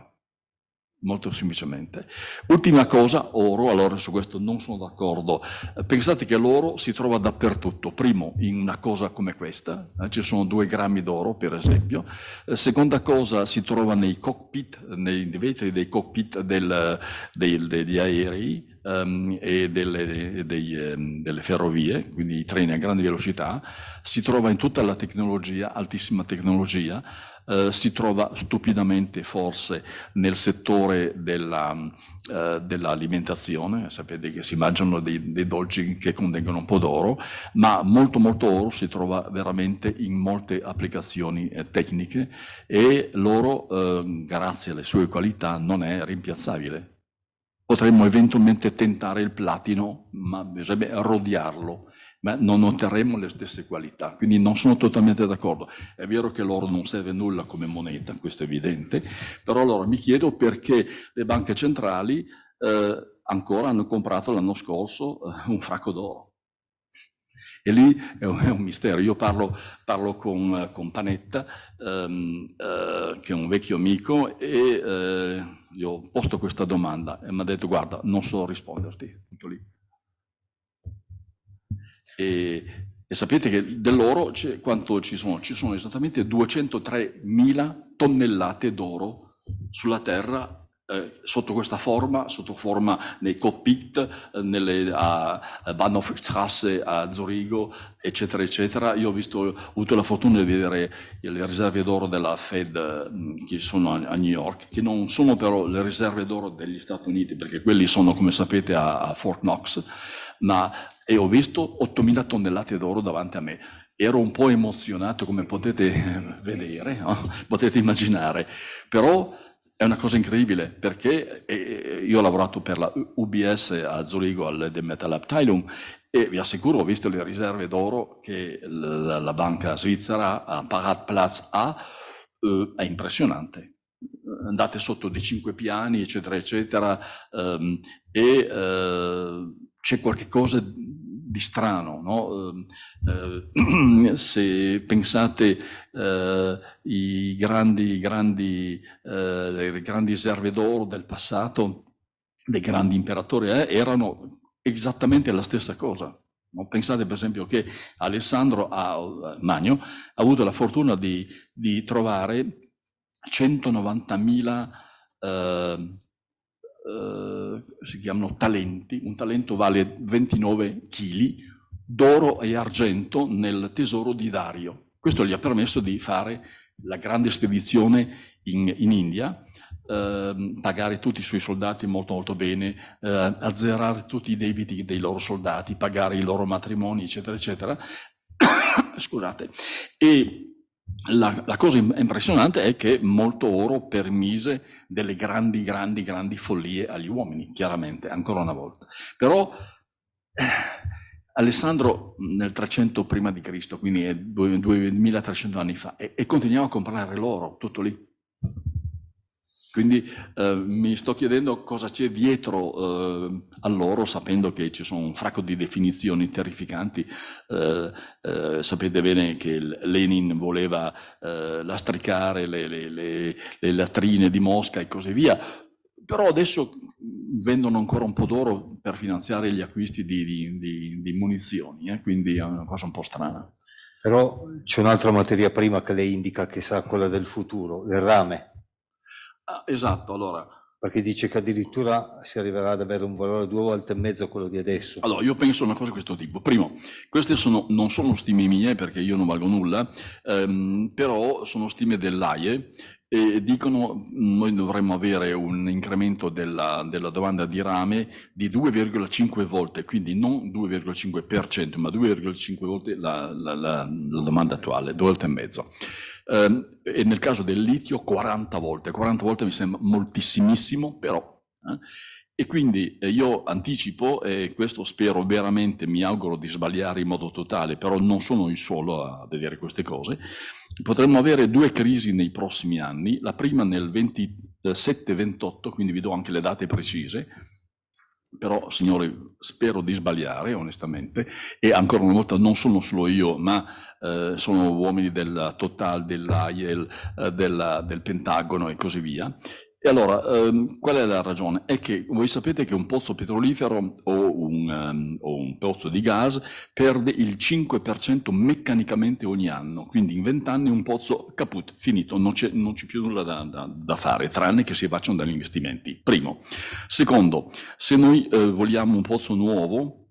molto semplicemente. Ultima cosa, oro, allora su questo non sono d'accordo. Pensate che l'oro si trova dappertutto. Primo, in una cosa come questa, eh, ci sono due grammi d'oro per esempio. Eh, seconda cosa, si trova nei cockpit, nei vetri dei cockpit del, dei, degli aerei, ehm, e delle, dei, ehm, delle, ferrovie, quindi i treni a grande velocità, si trova in tutta la tecnologia, altissima tecnologia, eh, si trova stupidamente forse nel settore della, eh, dell'alimentazione, sapete che si mangiano dei, dei dolci che contengono un po' d'oro, ma molto molto oro si trova veramente in molte applicazioni eh, tecniche e l'oro, ehm, grazie alle sue qualità, non è rimpiazzabile potremmo eventualmente tentare il platino, ma bisognerebbe rodiarlo, ma non otterremo le stesse qualità. Quindi non sono totalmente d'accordo. È vero che l'oro non serve a nulla come moneta, questo è evidente, però allora mi chiedo perché le banche centrali eh, ancora hanno comprato l'anno scorso eh, un fracco d'oro. E lì è un, mistero. Io parlo, parlo con, con, Panetta, ehm, eh, che è un vecchio amico, e eh, gli ho posto questa domanda e mi ha detto guarda, non so risponderti, tutto lì. E, e sapete che dell'oro c'è quanto ci sono? Ci sono esattamente 203.000 tonnellate d'oro sulla Terra eh, sotto questa forma, sotto forma nei cockpit, eh, nelle a, a Bahnhofstrasse a Zurigo, eccetera, eccetera. Io ho, visto, ho avuto la fortuna di vedere le riserve d'oro della Fed mh, mm, che sono a, a, New York, che non sono però le riserve d'oro degli Stati Uniti, perché quelli sono, come sapete, a, a Fort Knox, ma e ho visto 8.000 tonnellate d'oro davanti a me. Ero un po' emozionato, come potete vedere, no? *laughs* potete immaginare, però è una cosa incredibile perché eh, eh, io ho lavorato per la UBS a Zurigo al The Metal Abteilung e vi assicuro ho visto le riserve d'oro che la, banca svizzera a Paratplatz ha, eh, è impressionante. Andate sotto dei cinque piani, eccetera, eccetera, ehm, e eh, c'è qualcosa di strano, no? Ehm, eh, *clears throat* se pensate eh, i grandi, grandi, eh, le grandi riserve d'oro del passato, dei grandi imperatori, eh, erano esattamente la stessa cosa. Pensate per esempio che Alessandro ha, eh, Magno ha avuto la fortuna di, di trovare 190.000 eh, eh, si chiamano talenti, un talento vale 29 kg, d'oro e argento nel tesoro di Dario. Questo gli ha permesso di fare la grande spedizione in, in India, eh, pagare tutti i suoi soldati molto molto bene, eh, azzerare tutti i debiti dei loro soldati, pagare i loro matrimoni, eccetera, eccetera. *coughs* Scusate. E la, la, cosa impressionante è che molto oro permise delle grandi, grandi, grandi follie agli uomini, chiaramente, ancora una volta. Però... Eh, Alessandro mm, nel 300 prima di Cristo, quindi è 2300 anni fa, e, e continuiamo a comprare l'oro, tutto lì. Quindi eh, mi sto chiedendo cosa c'è dietro eh, loro, sapendo che ci sono un fracco di definizioni terrificanti. Eh, eh sapete bene che Lenin voleva eh, lastricare le, le, le, le latrine di Mosca e così via, però adesso vendono ancora un po' d'oro per finanziare gli acquisti di, di, di, di munizioni, eh? quindi è una cosa un po' strana. Però c'è un'altra materia prima che lei indica che sarà quella del futuro, il rame. Ah, esatto, allora... Perché dice che addirittura si arriverà ad avere un valore due volte e mezzo a quello di adesso. Allora, io penso una cosa di questo tipo. Primo, queste sono, non sono stime mie perché io non valgo nulla, ehm, però sono stime dell'AIE e dicono noi dovremmo avere un incremento della, della domanda di rame di 2,5 volte, quindi non 2,5%, ma 2,5 volte la, la, la, la domanda attuale, due volte e mezzo. Eh, e nel caso del litio 40 volte, 40 volte mi sembra moltissimissimo, però... Eh? E quindi eh, io anticipo, e questo spero veramente, mi auguro di sbagliare in modo totale, però non sono il solo a vedere queste cose, potremmo avere due crisi nei prossimi anni, la prima nel 27-28, eh, quindi vi do anche le date precise, però signori spero di sbagliare onestamente e ancora una volta non sono solo io ma eh, sono uomini della Total, dell'AIEL, eh, del Pentagono e così via e allora, ehm, qual è la ragione? È che voi sapete che un pozzo petrolifero o un, ehm, o un pozzo di gas perde il 5% meccanicamente ogni anno, quindi in 20 anni un pozzo caput, finito, non c'è, non c'è più nulla da, da, da, fare, tranne che si facciano degli investimenti. Primo. Secondo, se noi eh, vogliamo un pozzo nuovo,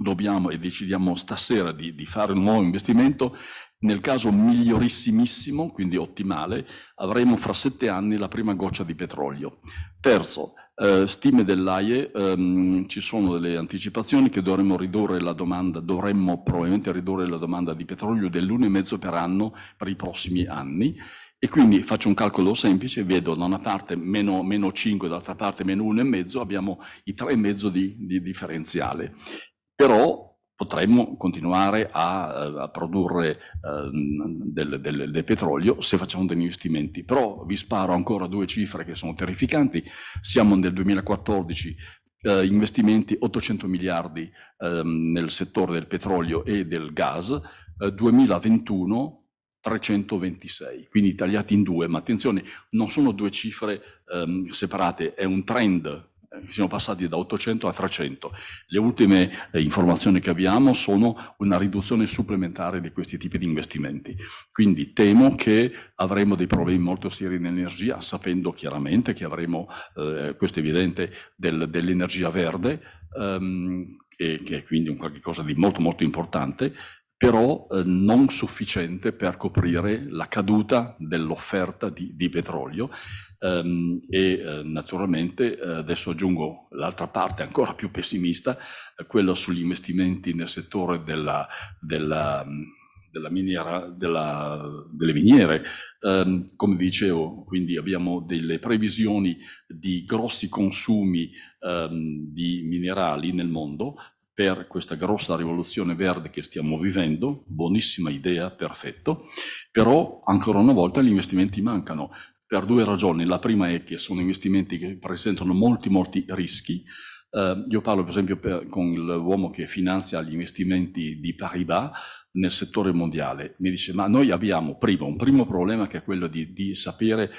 dobbiamo e decidiamo stasera di, di, fare un nuovo investimento, nel caso migliorissimissimo, quindi ottimale, avremo fra sette anni la prima goccia di petrolio. Terzo, eh, stime dell'AIE, ehm, ci sono delle anticipazioni che dovremmo ridurre la domanda, dovremmo probabilmente ridurre la domanda di petrolio dell'1,5 per anno per i prossimi anni. E quindi faccio un calcolo semplice, vedo da una parte meno, meno 5, dall'altra parte meno 1,5, abbiamo i 3,5 di, di differenziale. Però potremmo continuare a, eh, a produrre um, del, del, del, petrolio se facciamo degli investimenti. Però vi sparo ancora due cifre che sono terrificanti. Siamo nel 2014, eh, investimenti 800 miliardi eh, nel settore del petrolio e del gas, eh, 2021 326, quindi tagliati in due, ma attenzione, non sono due cifre ehm, separate, è un trend eh, siamo passati da 800 a 300. Le ultime eh, informazioni che abbiamo sono una riduzione supplementare di questi tipi di investimenti. Quindi temo che avremo dei problemi molto seri in energia, sapendo chiaramente che avremo, eh, questo è evidente, del, dell'energia verde, ehm, e, che è quindi un qualcosa di molto molto importante, però eh, non sufficiente per coprire la caduta dell'offerta di, di petrolio ehm, e eh, naturalmente eh, adesso aggiungo l'altra parte ancora più pessimista, eh, quella sugli investimenti nel settore della, della, della miniera, della, delle miniere. Ehm, come dicevo, quindi abbiamo delle previsioni di grossi consumi ehm, di minerali nel mondo per questa grossa rivoluzione verde che stiamo vivendo, buonissima idea, perfetto, però ancora una volta gli investimenti mancano per due ragioni. La prima è che sono investimenti che presentano molti, molti rischi. Eh, io parlo per esempio per, con l'uomo che finanzia gli investimenti di Paribas nel settore mondiale. Mi dice, ma noi abbiamo primo, un primo problema che è quello di, di sapere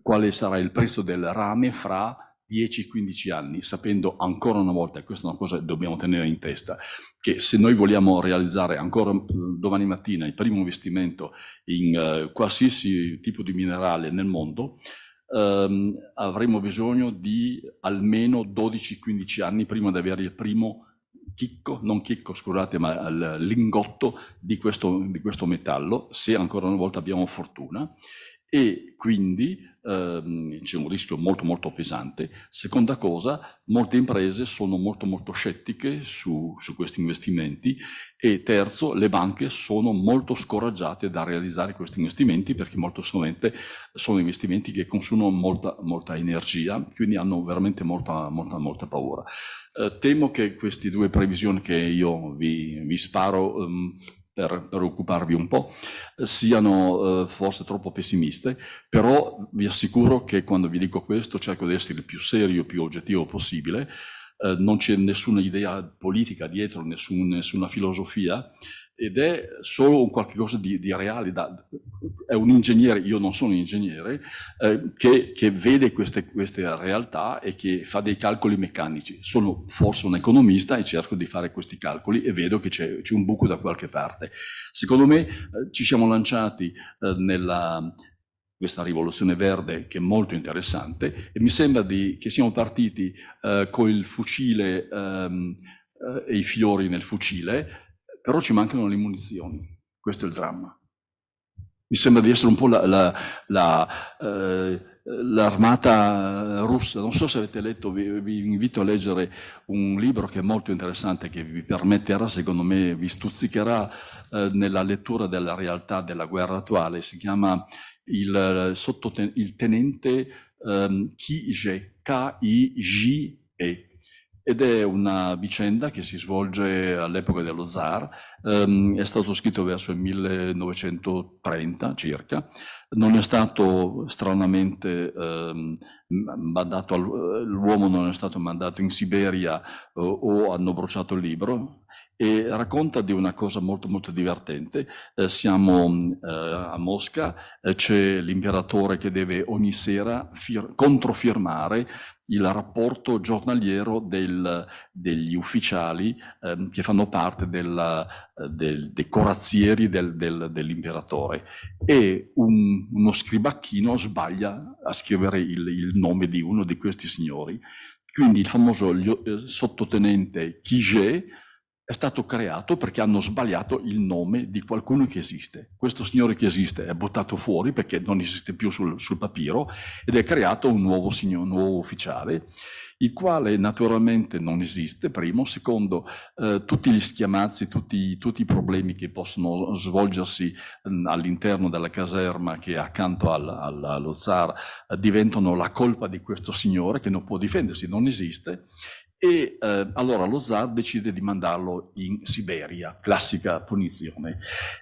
quale sarà il prezzo del rame fra 10-15 anni, sapendo ancora una volta, e questa è una cosa che dobbiamo tenere in testa, che se noi vogliamo realizzare ancora mm, domani mattina il primo investimento in uh, qualsiasi tipo di minerale nel mondo, um, avremo bisogno di almeno 12-15 anni prima di avere il primo chicco, non chicco scusate, ma lingotto di questo, di questo metallo, se ancora una volta abbiamo fortuna. E quindi ehm, c'è un rischio molto molto pesante. Seconda cosa, molte imprese sono molto molto scettiche su, su questi investimenti e terzo, le banche sono molto scoraggiate da realizzare questi investimenti perché molto solamente sono investimenti che consumano molta, molta energia, quindi hanno veramente molta, molta, molta paura. Eh, temo che queste due previsioni che io vi, vi sparo ehm, per, per, occuparvi un po', siano eh, forse troppo pessimiste, però vi assicuro che quando vi dico questo cerco di essere il più serio, più oggettivo possibile, eh, non c'è nessuna idea politica dietro, nessun, nessuna filosofia, ed è solo un qualcosa di, di reale, da, è un ingegnere, io non sono un ingegnere, eh, che, che, vede queste, queste, realtà e che fa dei calcoli meccanici. Sono forse un economista e cerco di fare questi calcoli e vedo che c'è, un buco da qualche parte. Secondo me eh, ci siamo lanciati eh, nella questa rivoluzione verde che è molto interessante e mi sembra di, che siamo partiti eh, con il fucile ehm, eh, e i fiori nel fucile, però ci mancano le munizioni, questo è il dramma. Mi sembra di essere un po' l'armata la, la, eh, russa. Non so se avete letto, vi, vi, invito a leggere un libro che è molto interessante, che vi permetterà, secondo me, vi stuzzicherà eh, nella lettura della realtà della guerra attuale. Si chiama Il, eh, il tenente ehm, Kije, K-I-G-E ed è una vicenda che si svolge all'epoca dello zar, ehm, è stato scritto verso il 1930 circa, non è stato stranamente ehm, mandato, l'uomo non è stato mandato in Siberia eh, o hanno bruciato il libro, e racconta di una cosa molto molto divertente. Eh, siamo eh, a Mosca, eh, c'è l'imperatore che deve ogni sera controfirmare il rapporto giornaliero del, degli ufficiali ehm, che fanno parte della, eh, del, dei corazzieri del, dell'imperatore e un, uno scribacchino sbaglia a scrivere il, il, nome di uno di questi signori. Quindi il famoso eh, sottotenente Quiget è stato creato perché hanno sbagliato il nome di qualcuno che esiste. Questo signore che esiste è buttato fuori perché non esiste più sul, sul papiro ed è creato un nuovo, signor, un nuovo ufficiale, il quale naturalmente non esiste, primo, secondo, eh, tutti gli schiamazzi, tutti, tutti, i problemi che possono svolgersi eh, all'interno della caserma che è accanto al, al, allo zar eh, diventano la colpa di questo signore che non può difendersi, non esiste e eh, allora lo zar decide di mandarlo in Siberia, classica punizione.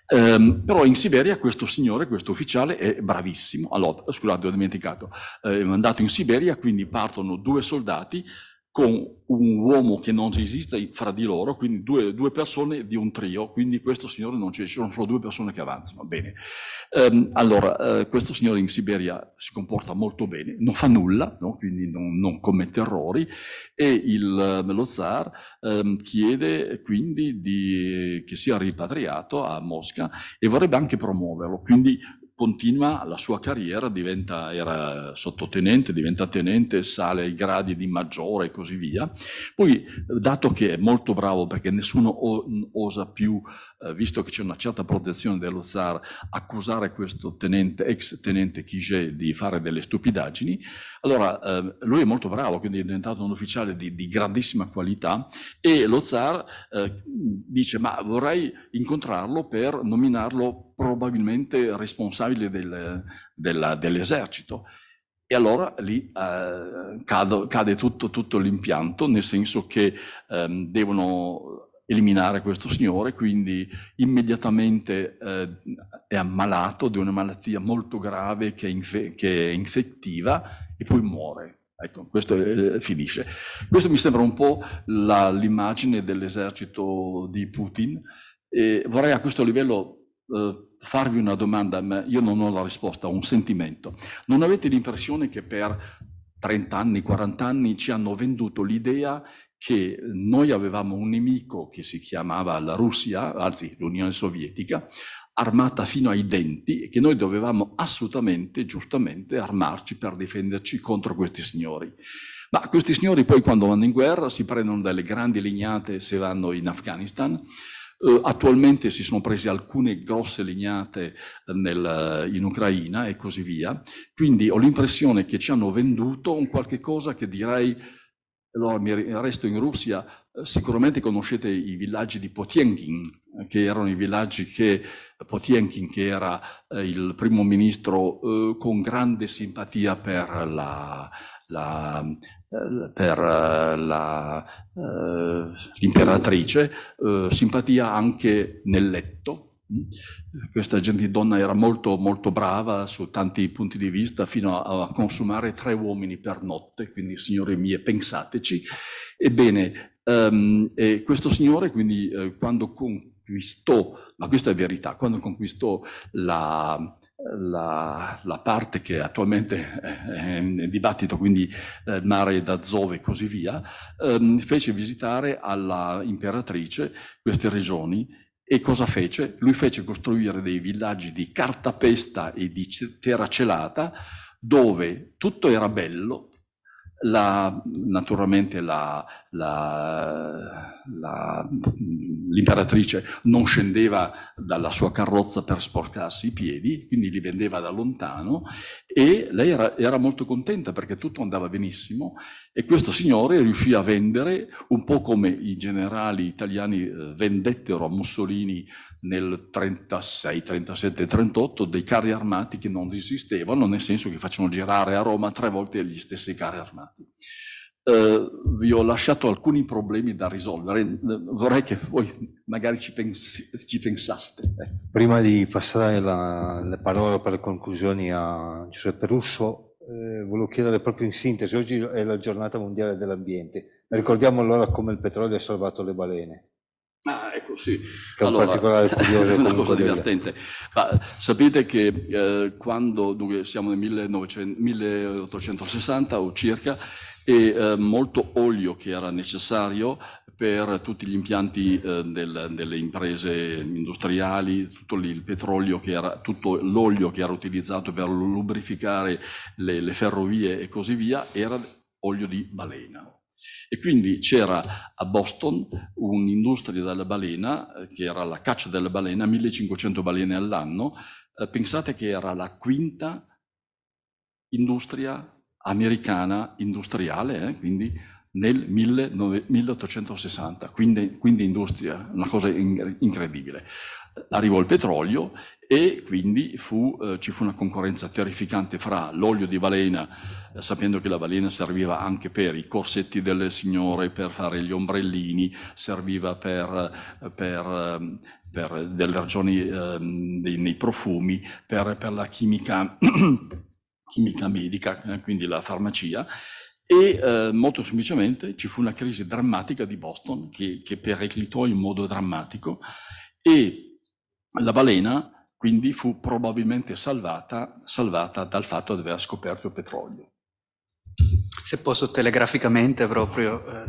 Ehm, però in Siberia questo signore, questo ufficiale è bravissimo, allora, scusate ho dimenticato, eh, è mandato in Siberia, quindi partono due soldati, con un uomo che non esiste fra di loro, quindi due, due persone di un trio, quindi questo signore non c'è, ci sono solo due persone che avanzano. Bene. Ehm, allora, eh, questo signore in Siberia si comporta molto bene, non fa nulla, no? quindi non, non, commette errori, e il, ehm, lo zar ehm, chiede quindi di, che sia ripatriato a Mosca e vorrebbe anche promuoverlo, quindi continua la sua carriera, diventa, era sottotenente, diventa tenente, sale ai gradi di maggiore e così via. Poi, dato che è molto bravo perché nessuno osa più, eh, visto che c'è una certa protezione dello zar, accusare questo tenente, ex tenente Kiget di fare delle stupidaggini, allora eh, lui è molto bravo, quindi è diventato un ufficiale di, di grandissima qualità e lo zar eh, dice ma vorrei incontrarlo per nominarlo probabilmente responsabile del, della, dell'esercito. E allora lì eh, cade, cade tutto, tutto, l'impianto, nel senso che ehm, devono eliminare questo signore, quindi immediatamente eh, è ammalato di una malattia molto grave che è, infe- che è infettiva e poi muore. Ecco, questo eh, finisce. Questo mi sembra un po' la, l'immagine dell'esercito di Putin. E vorrei a questo livello eh, farvi una domanda, ma io non ho la risposta, ho un sentimento. Non avete l'impressione che per 30 anni, 40 anni ci hanno venduto l'idea che noi avevamo un nemico che si chiamava la Russia, anzi l'Unione Sovietica, armata fino ai denti e che noi dovevamo assolutamente, giustamente, armarci per difenderci contro questi signori. Ma questi signori poi quando vanno in guerra si prendono delle grandi legnate se vanno in Afghanistan, Uh, attualmente si sono prese alcune grosse legnate eh, nel, eh, in Ucraina e così via. Quindi ho l'impressione che ci hanno venduto un qualche cosa che direi, allora mi resto in Russia, sicuramente conoscete i villaggi di Potienkin, che erano i villaggi che Potienkin, che era il primo ministro eh, con grande simpatia per la, la, per eh, la, eh, l'imperatrice, eh, simpatia anche nel letto. Questa gentildonna era molto, molto brava su tanti punti di vista, fino a, a consumare tre uomini per notte, quindi signore mie, pensateci. Ebbene, ehm, eh, questo signore, quindi, eh, quando conquistò, ma questa è verità, quando conquistò la, la, la, parte che attualmente è in dibattito, quindi eh, Mare d'Azove e così via, ehm, fece visitare all'imperatrice queste regioni e cosa fece? Lui fece costruire dei villaggi di cartapesta e di terra celata dove tutto era bello, la, naturalmente l'imperatrice non scendeva dalla sua carrozza per sporcarsi i piedi, quindi li vendeva da lontano e lei era, era molto contenta perché tutto andava benissimo e questo signore riuscì a vendere, un po' come i generali italiani eh, vendettero a Mussolini nel 36, 37, 38 dei carri armati che non esistevano, nel senso che facevano girare a Roma tre volte gli stessi carri armati. Eh, vi ho lasciato alcuni problemi da risolvere, vorrei che voi magari ci, pensi, ci pensaste. Ecco. Prima di passare la, la, parola per le conclusioni a Giuseppe Russo, eh, volevo chiedere proprio in sintesi, oggi è la giornata mondiale dell'ambiente, ricordiamo allora come il petrolio ha salvato le balene Ah, ecco, sì. Che è un particolare *laughs* curioso. una cosa divertente. Ma sapete che eh, quando, dunque, siamo nel 1900, 1860 o circa, e eh, molto olio che era necessario per tutti gli impianti eh, del, delle imprese industriali, tutto il petrolio che era, tutto l'olio che era utilizzato per lubrificare le, le ferrovie e così via, era olio di balena e quindi c'era a Boston un'industria della balena, eh, che era la caccia della balena, 1500 balene all'anno. Eh, pensate che era la quinta industria americana industriale, eh? quindi nel 1860, quindi, quindi, industria, una cosa incredibile. Arrivò il petrolio e quindi fu, eh, ci fu una concorrenza terrificante fra l'olio di balena, eh, sapendo che la balena serviva anche per i corsetti delle signore, per fare gli ombrellini, serviva per, eh, per, ehm, per delle ragioni eh, dei, nei profumi, per, per la chimica, *clears throat* chimica medica, eh, quindi la farmacia, e eh, molto semplicemente ci fu una crisi drammatica di Boston che, che periclitò in modo drammatico e la balena quindi fu probabilmente salvata, salvata dal fatto di aver scoperto il petrolio. Se posso telegraficamente proprio, eh,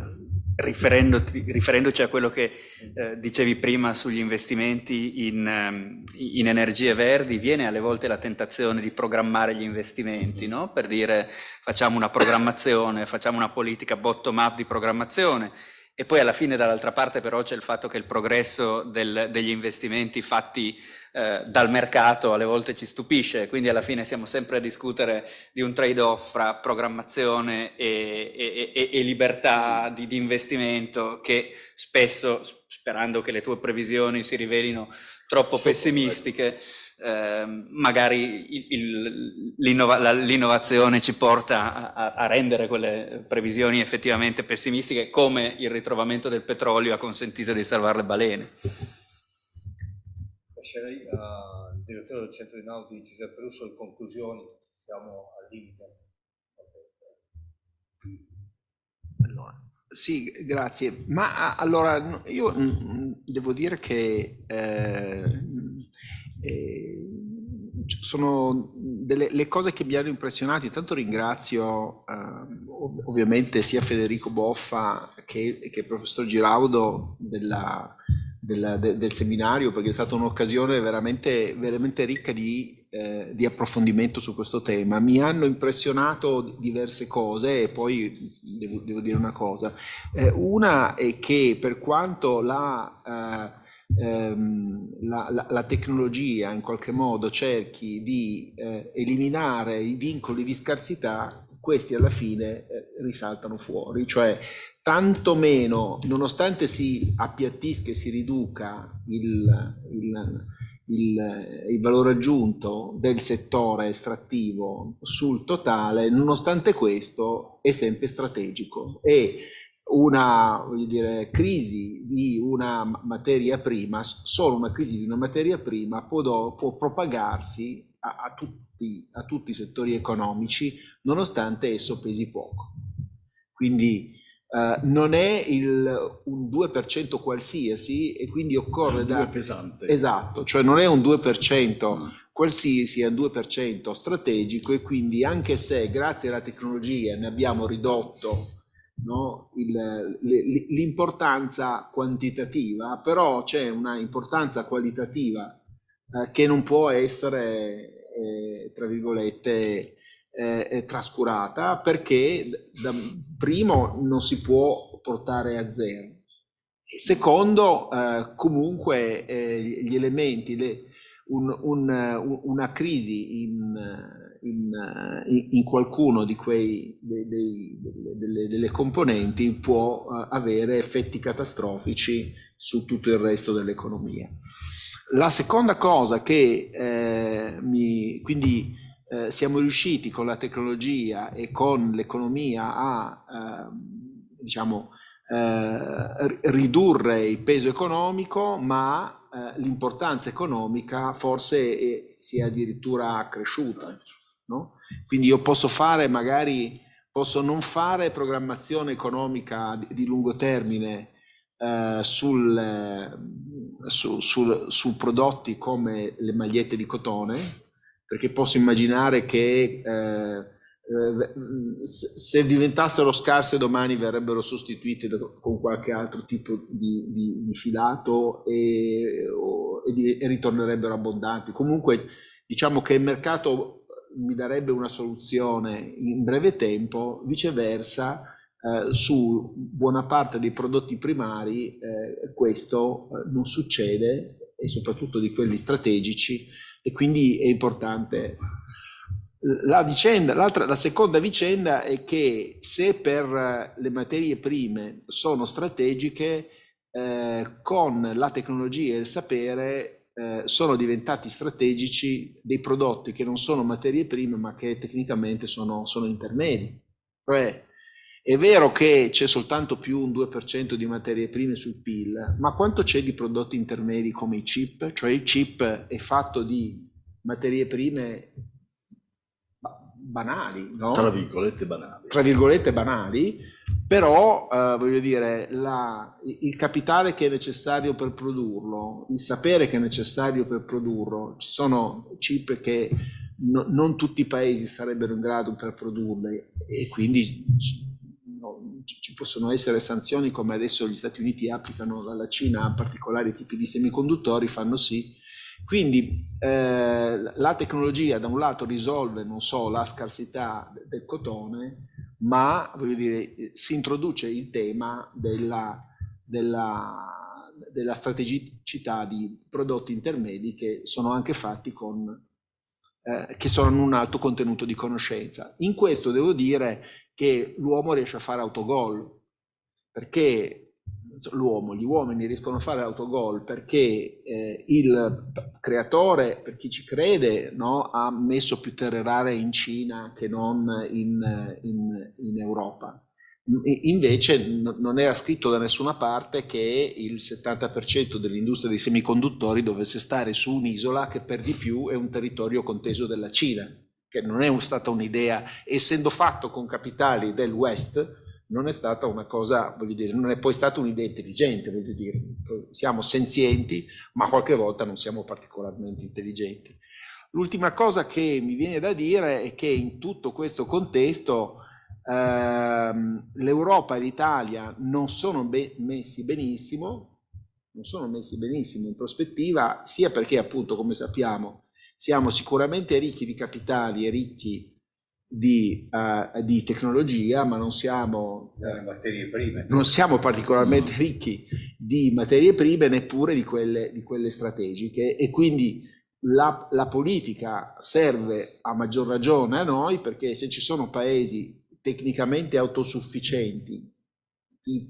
riferendoci a quello che eh, dicevi prima sugli investimenti in, ehm, in, energie verdi, viene alle volte la tentazione di programmare gli investimenti, mhm. no? per dire facciamo una programmazione, facciamo una politica bottom-up di programmazione e poi alla fine dall'altra parte però c'è il fatto che il progresso del, degli investimenti fatti eh, dal mercato alle volte ci stupisce, quindi alla fine siamo sempre a discutere di un trade-off fra programmazione e, e, e, e libertà di, di, investimento che spesso, sperando che le tue previsioni si rivelino troppo pessimistiche, eh, magari l'innovazione ci porta a, a, rendere quelle previsioni effettivamente pessimistiche, come il ritrovamento del petrolio ha consentito di salvare le balene. Lascerei al direttore del centro di Nauti Giuseppe Russo le conclusioni, siamo al limite. Allora. Sì, grazie. Ma allora io mm, mm, devo dire che eh, eh, sono delle le cose che mi hanno impressionato. Intanto ringrazio eh, ovviamente sia Federico Boffa che, che il professor Giraudo della, della, de, del seminario perché è stata un'occasione veramente, veramente ricca di, eh, di, approfondimento su questo tema. Mi hanno impressionato diverse cose e poi devo, devo dire una cosa. Eh, una è che per quanto la eh, ehm, la, la, la, tecnologia in qualche modo cerchi di eh, eliminare i vincoli di scarsità, questi alla fine eh, risaltano fuori, cioè tanto meno, nonostante si appiattisca e si riduca il, il il, il, valore aggiunto del settore estrattivo sul totale, nonostante questo è sempre strategico e una dire, crisi di una materia prima, solo una crisi di una materia prima può, do, può propagarsi a, a, tutti, a, tutti, i settori economici, nonostante esso pesi poco. Quindi eh, non è il, un 2% qualsiasi e quindi occorre... È un 2 da... pesante. Esatto, cioè non è un 2%. Mm qualsiasi un 2% strategico e quindi anche se grazie alla tecnologia ne abbiamo ridotto no? Il, l'importanza quantitativa, però c'è una importanza qualitativa eh, che non può essere, eh, tra virgolette, eh, eh trascurata perché da, primo non si può portare a zero. E secondo, eh, comunque eh, gli elementi, le, un, un, una crisi in, eh, in, in qualcuno di quei, dei, dei, delle, delle, componenti può eh, avere effetti catastrofici su tutto il resto dell'economia. La seconda cosa che eh, mi, quindi eh, siamo riusciti con la tecnologia e con l'economia a ehm, diciamo, eh, diciamo, ridurre il peso economico, ma eh, l'importanza economica forse è, si è addirittura cresciuta. No? Quindi io posso fare magari, posso non fare programmazione economica di, di lungo termine eh, sul, eh, su, sul, su prodotti come le magliette di cotone, perché posso immaginare che eh, eh se diventassero scarse domani verrebbero sostituite con qualche altro tipo di, di, di filato e, o, e, di, e ritornerebbero abbondanti. Comunque diciamo che il mercato mi darebbe una soluzione in breve tempo, viceversa eh, su buona parte dei prodotti primari eh, questo eh, non succede e soprattutto di quelli strategici e quindi è importante. La, vicenda, la seconda vicenda è che se per eh, le materie prime sono strategiche, eh, con la tecnologia e il sapere eh, sono diventati strategici dei prodotti che non sono materie prime ma che tecnicamente sono, sono intermedi. Cioè, è vero che c'è soltanto più un 2% di materie prime sul PIL, ma quanto c'è di prodotti intermedi come i chip? Cioè il chip è fatto di materie prime banali, no? Tra virgolette banali. Tra virgolette banali, però eh, voglio dire la, il capitale che è necessario per produrlo il sapere che è necessario per produrlo ci sono chip che no, non tutti i paesi sarebbero in grado per produrle e quindi ci possono essere sanzioni come adesso gli Stati Uniti applicano alla Cina a particolari tipi di semiconduttori fanno sì quindi eh, la tecnologia da un lato risolve non so la scarsità del cotone ma dire, eh, si introduce il tema della, della, della, strategicità di prodotti intermedi che sono anche fatti con, eh, che sono un alto contenuto di conoscenza. In questo devo dire che l'uomo riesce a fare autogol, perché l'uomo, gli uomini riescono a fare autogol perché eh, il creatore, per chi ci crede, no, ha messo più terre rare in Cina che non in, in, in Europa. Invece non era scritto da nessuna parte che il 70% dell'industria dei semiconduttori dovesse stare su un'isola che per di più è un territorio conteso della Cina, che non è stata un'idea, essendo fatto con capitali del West, non è stata una cosa, voglio dire, non è poi stata un'idea intelligente, voglio dire, siamo senzienti, ma qualche volta non siamo particolarmente intelligenti. L'ultima cosa che mi viene da dire è che in tutto questo contesto ehm, l'Europa e l'Italia non sono be- messi benissimo, non sono messi benissimo in prospettiva, sia perché appunto, come sappiamo, siamo sicuramente ricchi di capitali e ricchi di, uh, di, tecnologia, ma non siamo, eh, non siamo particolarmente no. ricchi di materie prime neppure di quelle, di quelle strategiche e quindi la, la, politica serve a maggior ragione a noi perché se ci sono paesi tecnicamente autosufficienti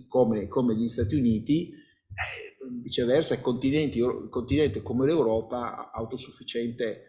come, come gli Stati Uniti, eh, viceversa il continente, il continente come l'Europa autosufficiente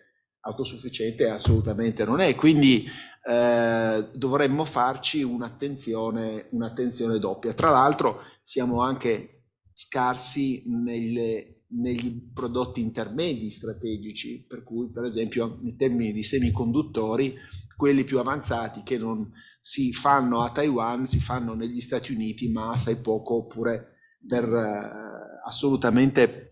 autosufficiente assolutamente non è. Quindi eh, dovremmo farci un'attenzione, un'attenzione doppia. Tra l'altro siamo anche scarsi nelle, negli prodotti intermedi strategici, per cui per esempio in termini di semiconduttori, quelli più avanzati che non si fanno a Taiwan, si fanno negli Stati Uniti, ma assai poco oppure per, eh, assolutamente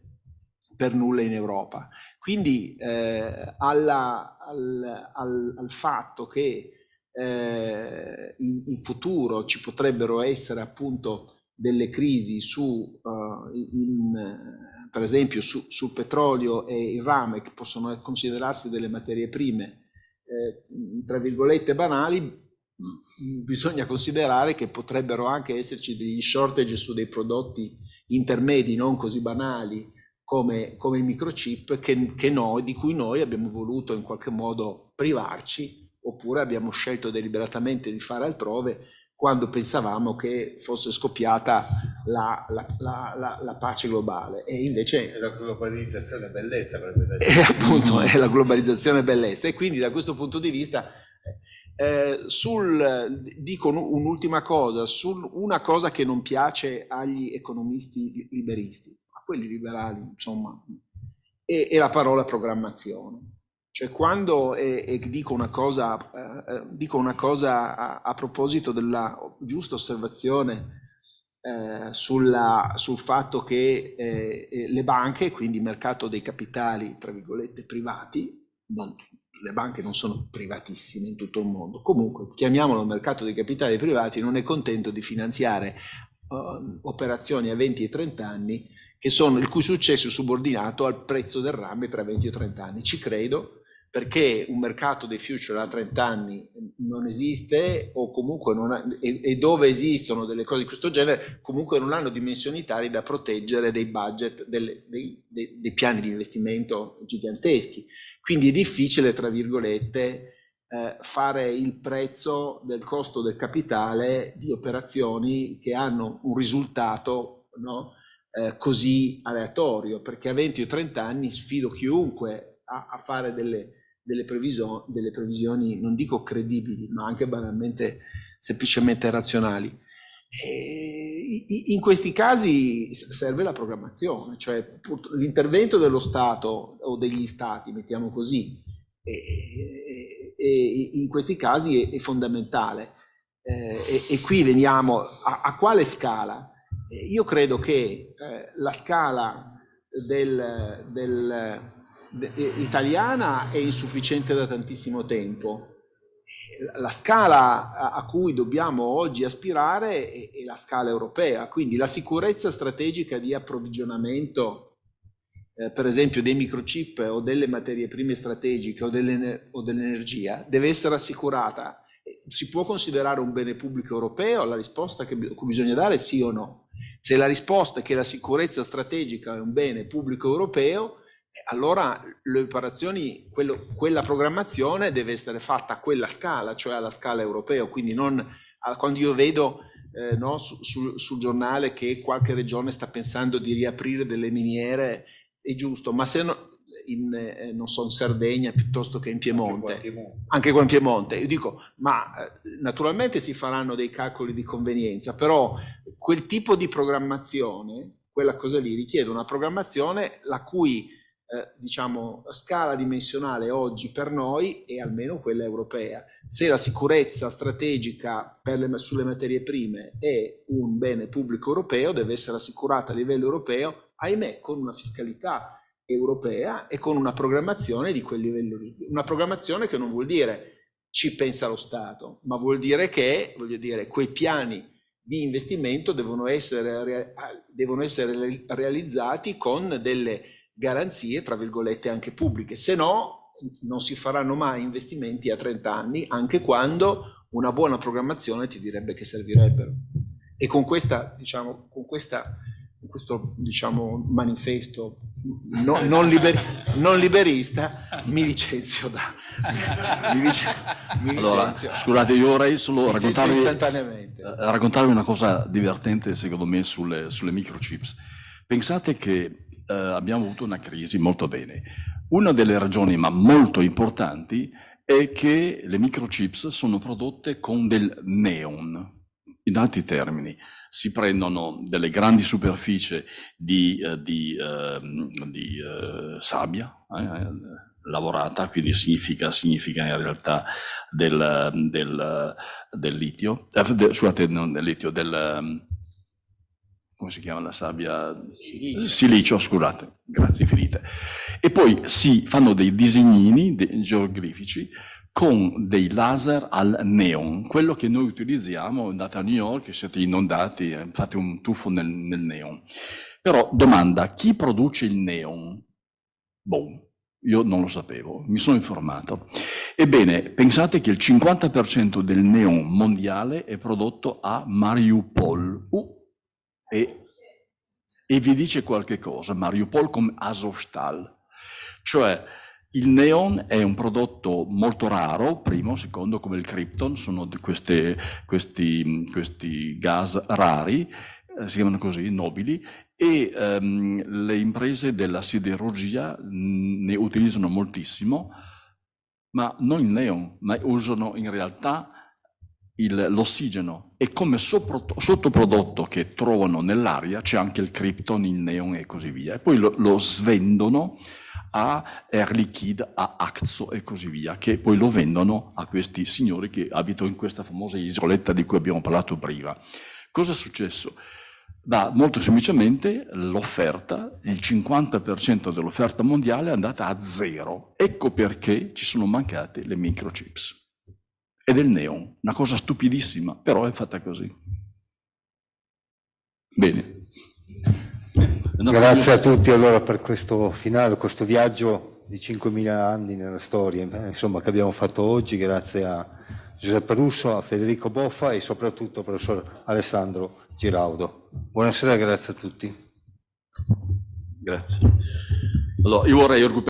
per nulla in Europa. Quindi eh, alla, al, al, al, fatto che eh, in, in, futuro ci potrebbero essere appunto delle crisi su, uh, in, per esempio su, sul petrolio e il rame che possono considerarsi delle materie prime eh, tra virgolette banali, mm, bisogna considerare che potrebbero anche esserci degli shortage su dei prodotti intermedi non così banali come, come microchip che, che noi, di cui noi abbiamo voluto in qualche modo privarci oppure abbiamo scelto deliberatamente di fare altrove quando pensavamo che fosse scoppiata la, la, la, la pace globale. E invece... È la globalizzazione bellezza, proprio da dire. Appunto, è la globalizzazione bellezza. E quindi da questo punto di vista, eh, sul, dico un'ultima cosa, su una cosa che non piace agli economisti liberisti quelli liberali, insomma, è, è la parola programmazione. Cioè quando, e, e dico una cosa, eh, eh, dico una cosa a, a, proposito della giusta osservazione eh, sulla, sul fatto che eh, le banche, quindi il mercato dei capitali, tra virgolette, privati, non, le banche non sono privatissime in tutto il mondo, comunque chiamiamolo mercato dei capitali privati, non è contento di finanziare eh, operazioni a 20 e 30 anni sono, il cui successo è subordinato al prezzo del rame tra 20 e 30 anni. Ci credo perché un mercato dei future a 30 anni ehm, non esiste o comunque non ha, e, e, dove esistono delle cose di questo genere comunque non hanno dimensioni tali da proteggere dei budget, delle, dei, dei, dei, piani di investimento giganteschi. Quindi è difficile, tra virgolette, eh, fare il prezzo del costo del capitale di operazioni che hanno un risultato no? Eh, così aleatorio, perché a 20 o 30 anni sfido chiunque a, a fare delle, delle, previso, delle previsioni, non dico credibili, ma anche banalmente, semplicemente razionali. E in questi casi serve la programmazione, cioè l'intervento dello Stato o degli Stati, mettiamo così, e, e, in questi casi è, è fondamentale. Eh, e, e, qui veniamo a, a quale scala? Io credo che eh, la scala del, del, de, eh, italiana è insufficiente da tantissimo tempo. Eh, la scala a, cui dobbiamo oggi aspirare è, è la scala europea, quindi la sicurezza strategica di approvvigionamento eh, per esempio dei microchip o delle materie prime strategiche o, delle, o, dell'energia deve essere assicurata. Si può considerare un bene pubblico europeo? La risposta che, che bisogna dare è sì o no. Se la risposta è che la sicurezza strategica è un bene pubblico europeo, eh, allora le operazioni, quello, quella programmazione deve essere fatta a quella scala, cioè alla scala europea, quindi non a, quando io vedo eh, no, su, su, sul giornale che qualche regione sta pensando di riaprire delle miniere, è giusto, ma se no, in, eh, non so, in Sardegna piuttosto che in Piemonte, anche qua in Piemonte. Io dico, ma eh, naturalmente si faranno dei calcoli di convenienza, però quel tipo di programmazione, quella cosa lì, richiede una programmazione la cui eh, diciamo, scala dimensionale oggi per noi è almeno quella europea. Se la sicurezza strategica le, sulle materie prime è un bene pubblico europeo, deve essere assicurata a livello europeo, ahimè, con una fiscalità europea e con una programmazione di quel livello lì. Una programmazione che non vuol dire ci pensa lo Stato, ma vuol dire che dire, quei piani di investimento devono essere, devono essere realizzati con delle garanzie, tra virgolette, anche pubbliche, se no non si faranno mai investimenti a 30 anni, anche quando una buona programmazione ti direbbe che servirebbero. E con questa, diciamo, con questa questo diciamo, manifesto no, non, liberi, non, liberista, mi licenzio da... Mi lice, allora, scusate, io vorrei solo raccontarvi, eh, raccontarvi, una cosa divertente secondo me sulle, sulle microchips. Pensate che eh, abbiamo avuto una crisi, molto bene. Una delle ragioni, ma molto importanti, è che le microchips sono prodotte con del neon, in altri termini, si prendono delle grandi superfici di, eh, di, eh, di eh, sabbia eh, eh, lavorata, quindi significa, significa in realtà del, del, del litio, eh, de, scusate, non del litio, del, ehm, come si chiama la sabbia? Silicio. Silicio, scusate, grazie, infinite. E poi si fanno dei disegnini de, geografici con dei laser al neon, quello che noi utilizziamo, andate a New York, siete inondati, eh, fate un tuffo nel, nel neon. Però domanda, chi produce il neon? Boh, io non lo sapevo, mi sono informato. Ebbene, pensate che il 50% del neon mondiale è prodotto a Mariupol. Uh, e, e vi dice qualche cosa, Mariupol come Azovstal. Cioè, il neon è un prodotto molto raro, primo, secondo come il krypton, sono queste, questi, questi gas rari, eh, si chiamano così, nobili, e um, le imprese della siderurgia mm, ne utilizzano moltissimo, ma non il neon, ma usano in realtà il, l'ossigeno e come soprotto, sottoprodotto che trovano nell'aria c'è anche il krypton, il neon e così via. E poi lo, lo svendono a Air Liquide, a Axo e così via, che poi lo vendono a questi signori che abitano in questa famosa isoletta di cui abbiamo parlato prima. Cosa è successo? Da, molto semplicemente l'offerta, il 50% dell'offerta mondiale è andata a zero. Ecco perché ci sono mancate le microchips e del neon. Una cosa stupidissima, però è fatta così. Bene. Grazie a tutti allora per questo finale, questo viaggio di 5.000 anni nella storia eh, insomma, che abbiamo fatto oggi. Grazie a Giuseppe Russo, a Federico Boffa e soprattutto al professor Alessandro Giraudo. Buonasera, e grazie a tutti. Grazie. Allora, io vorrei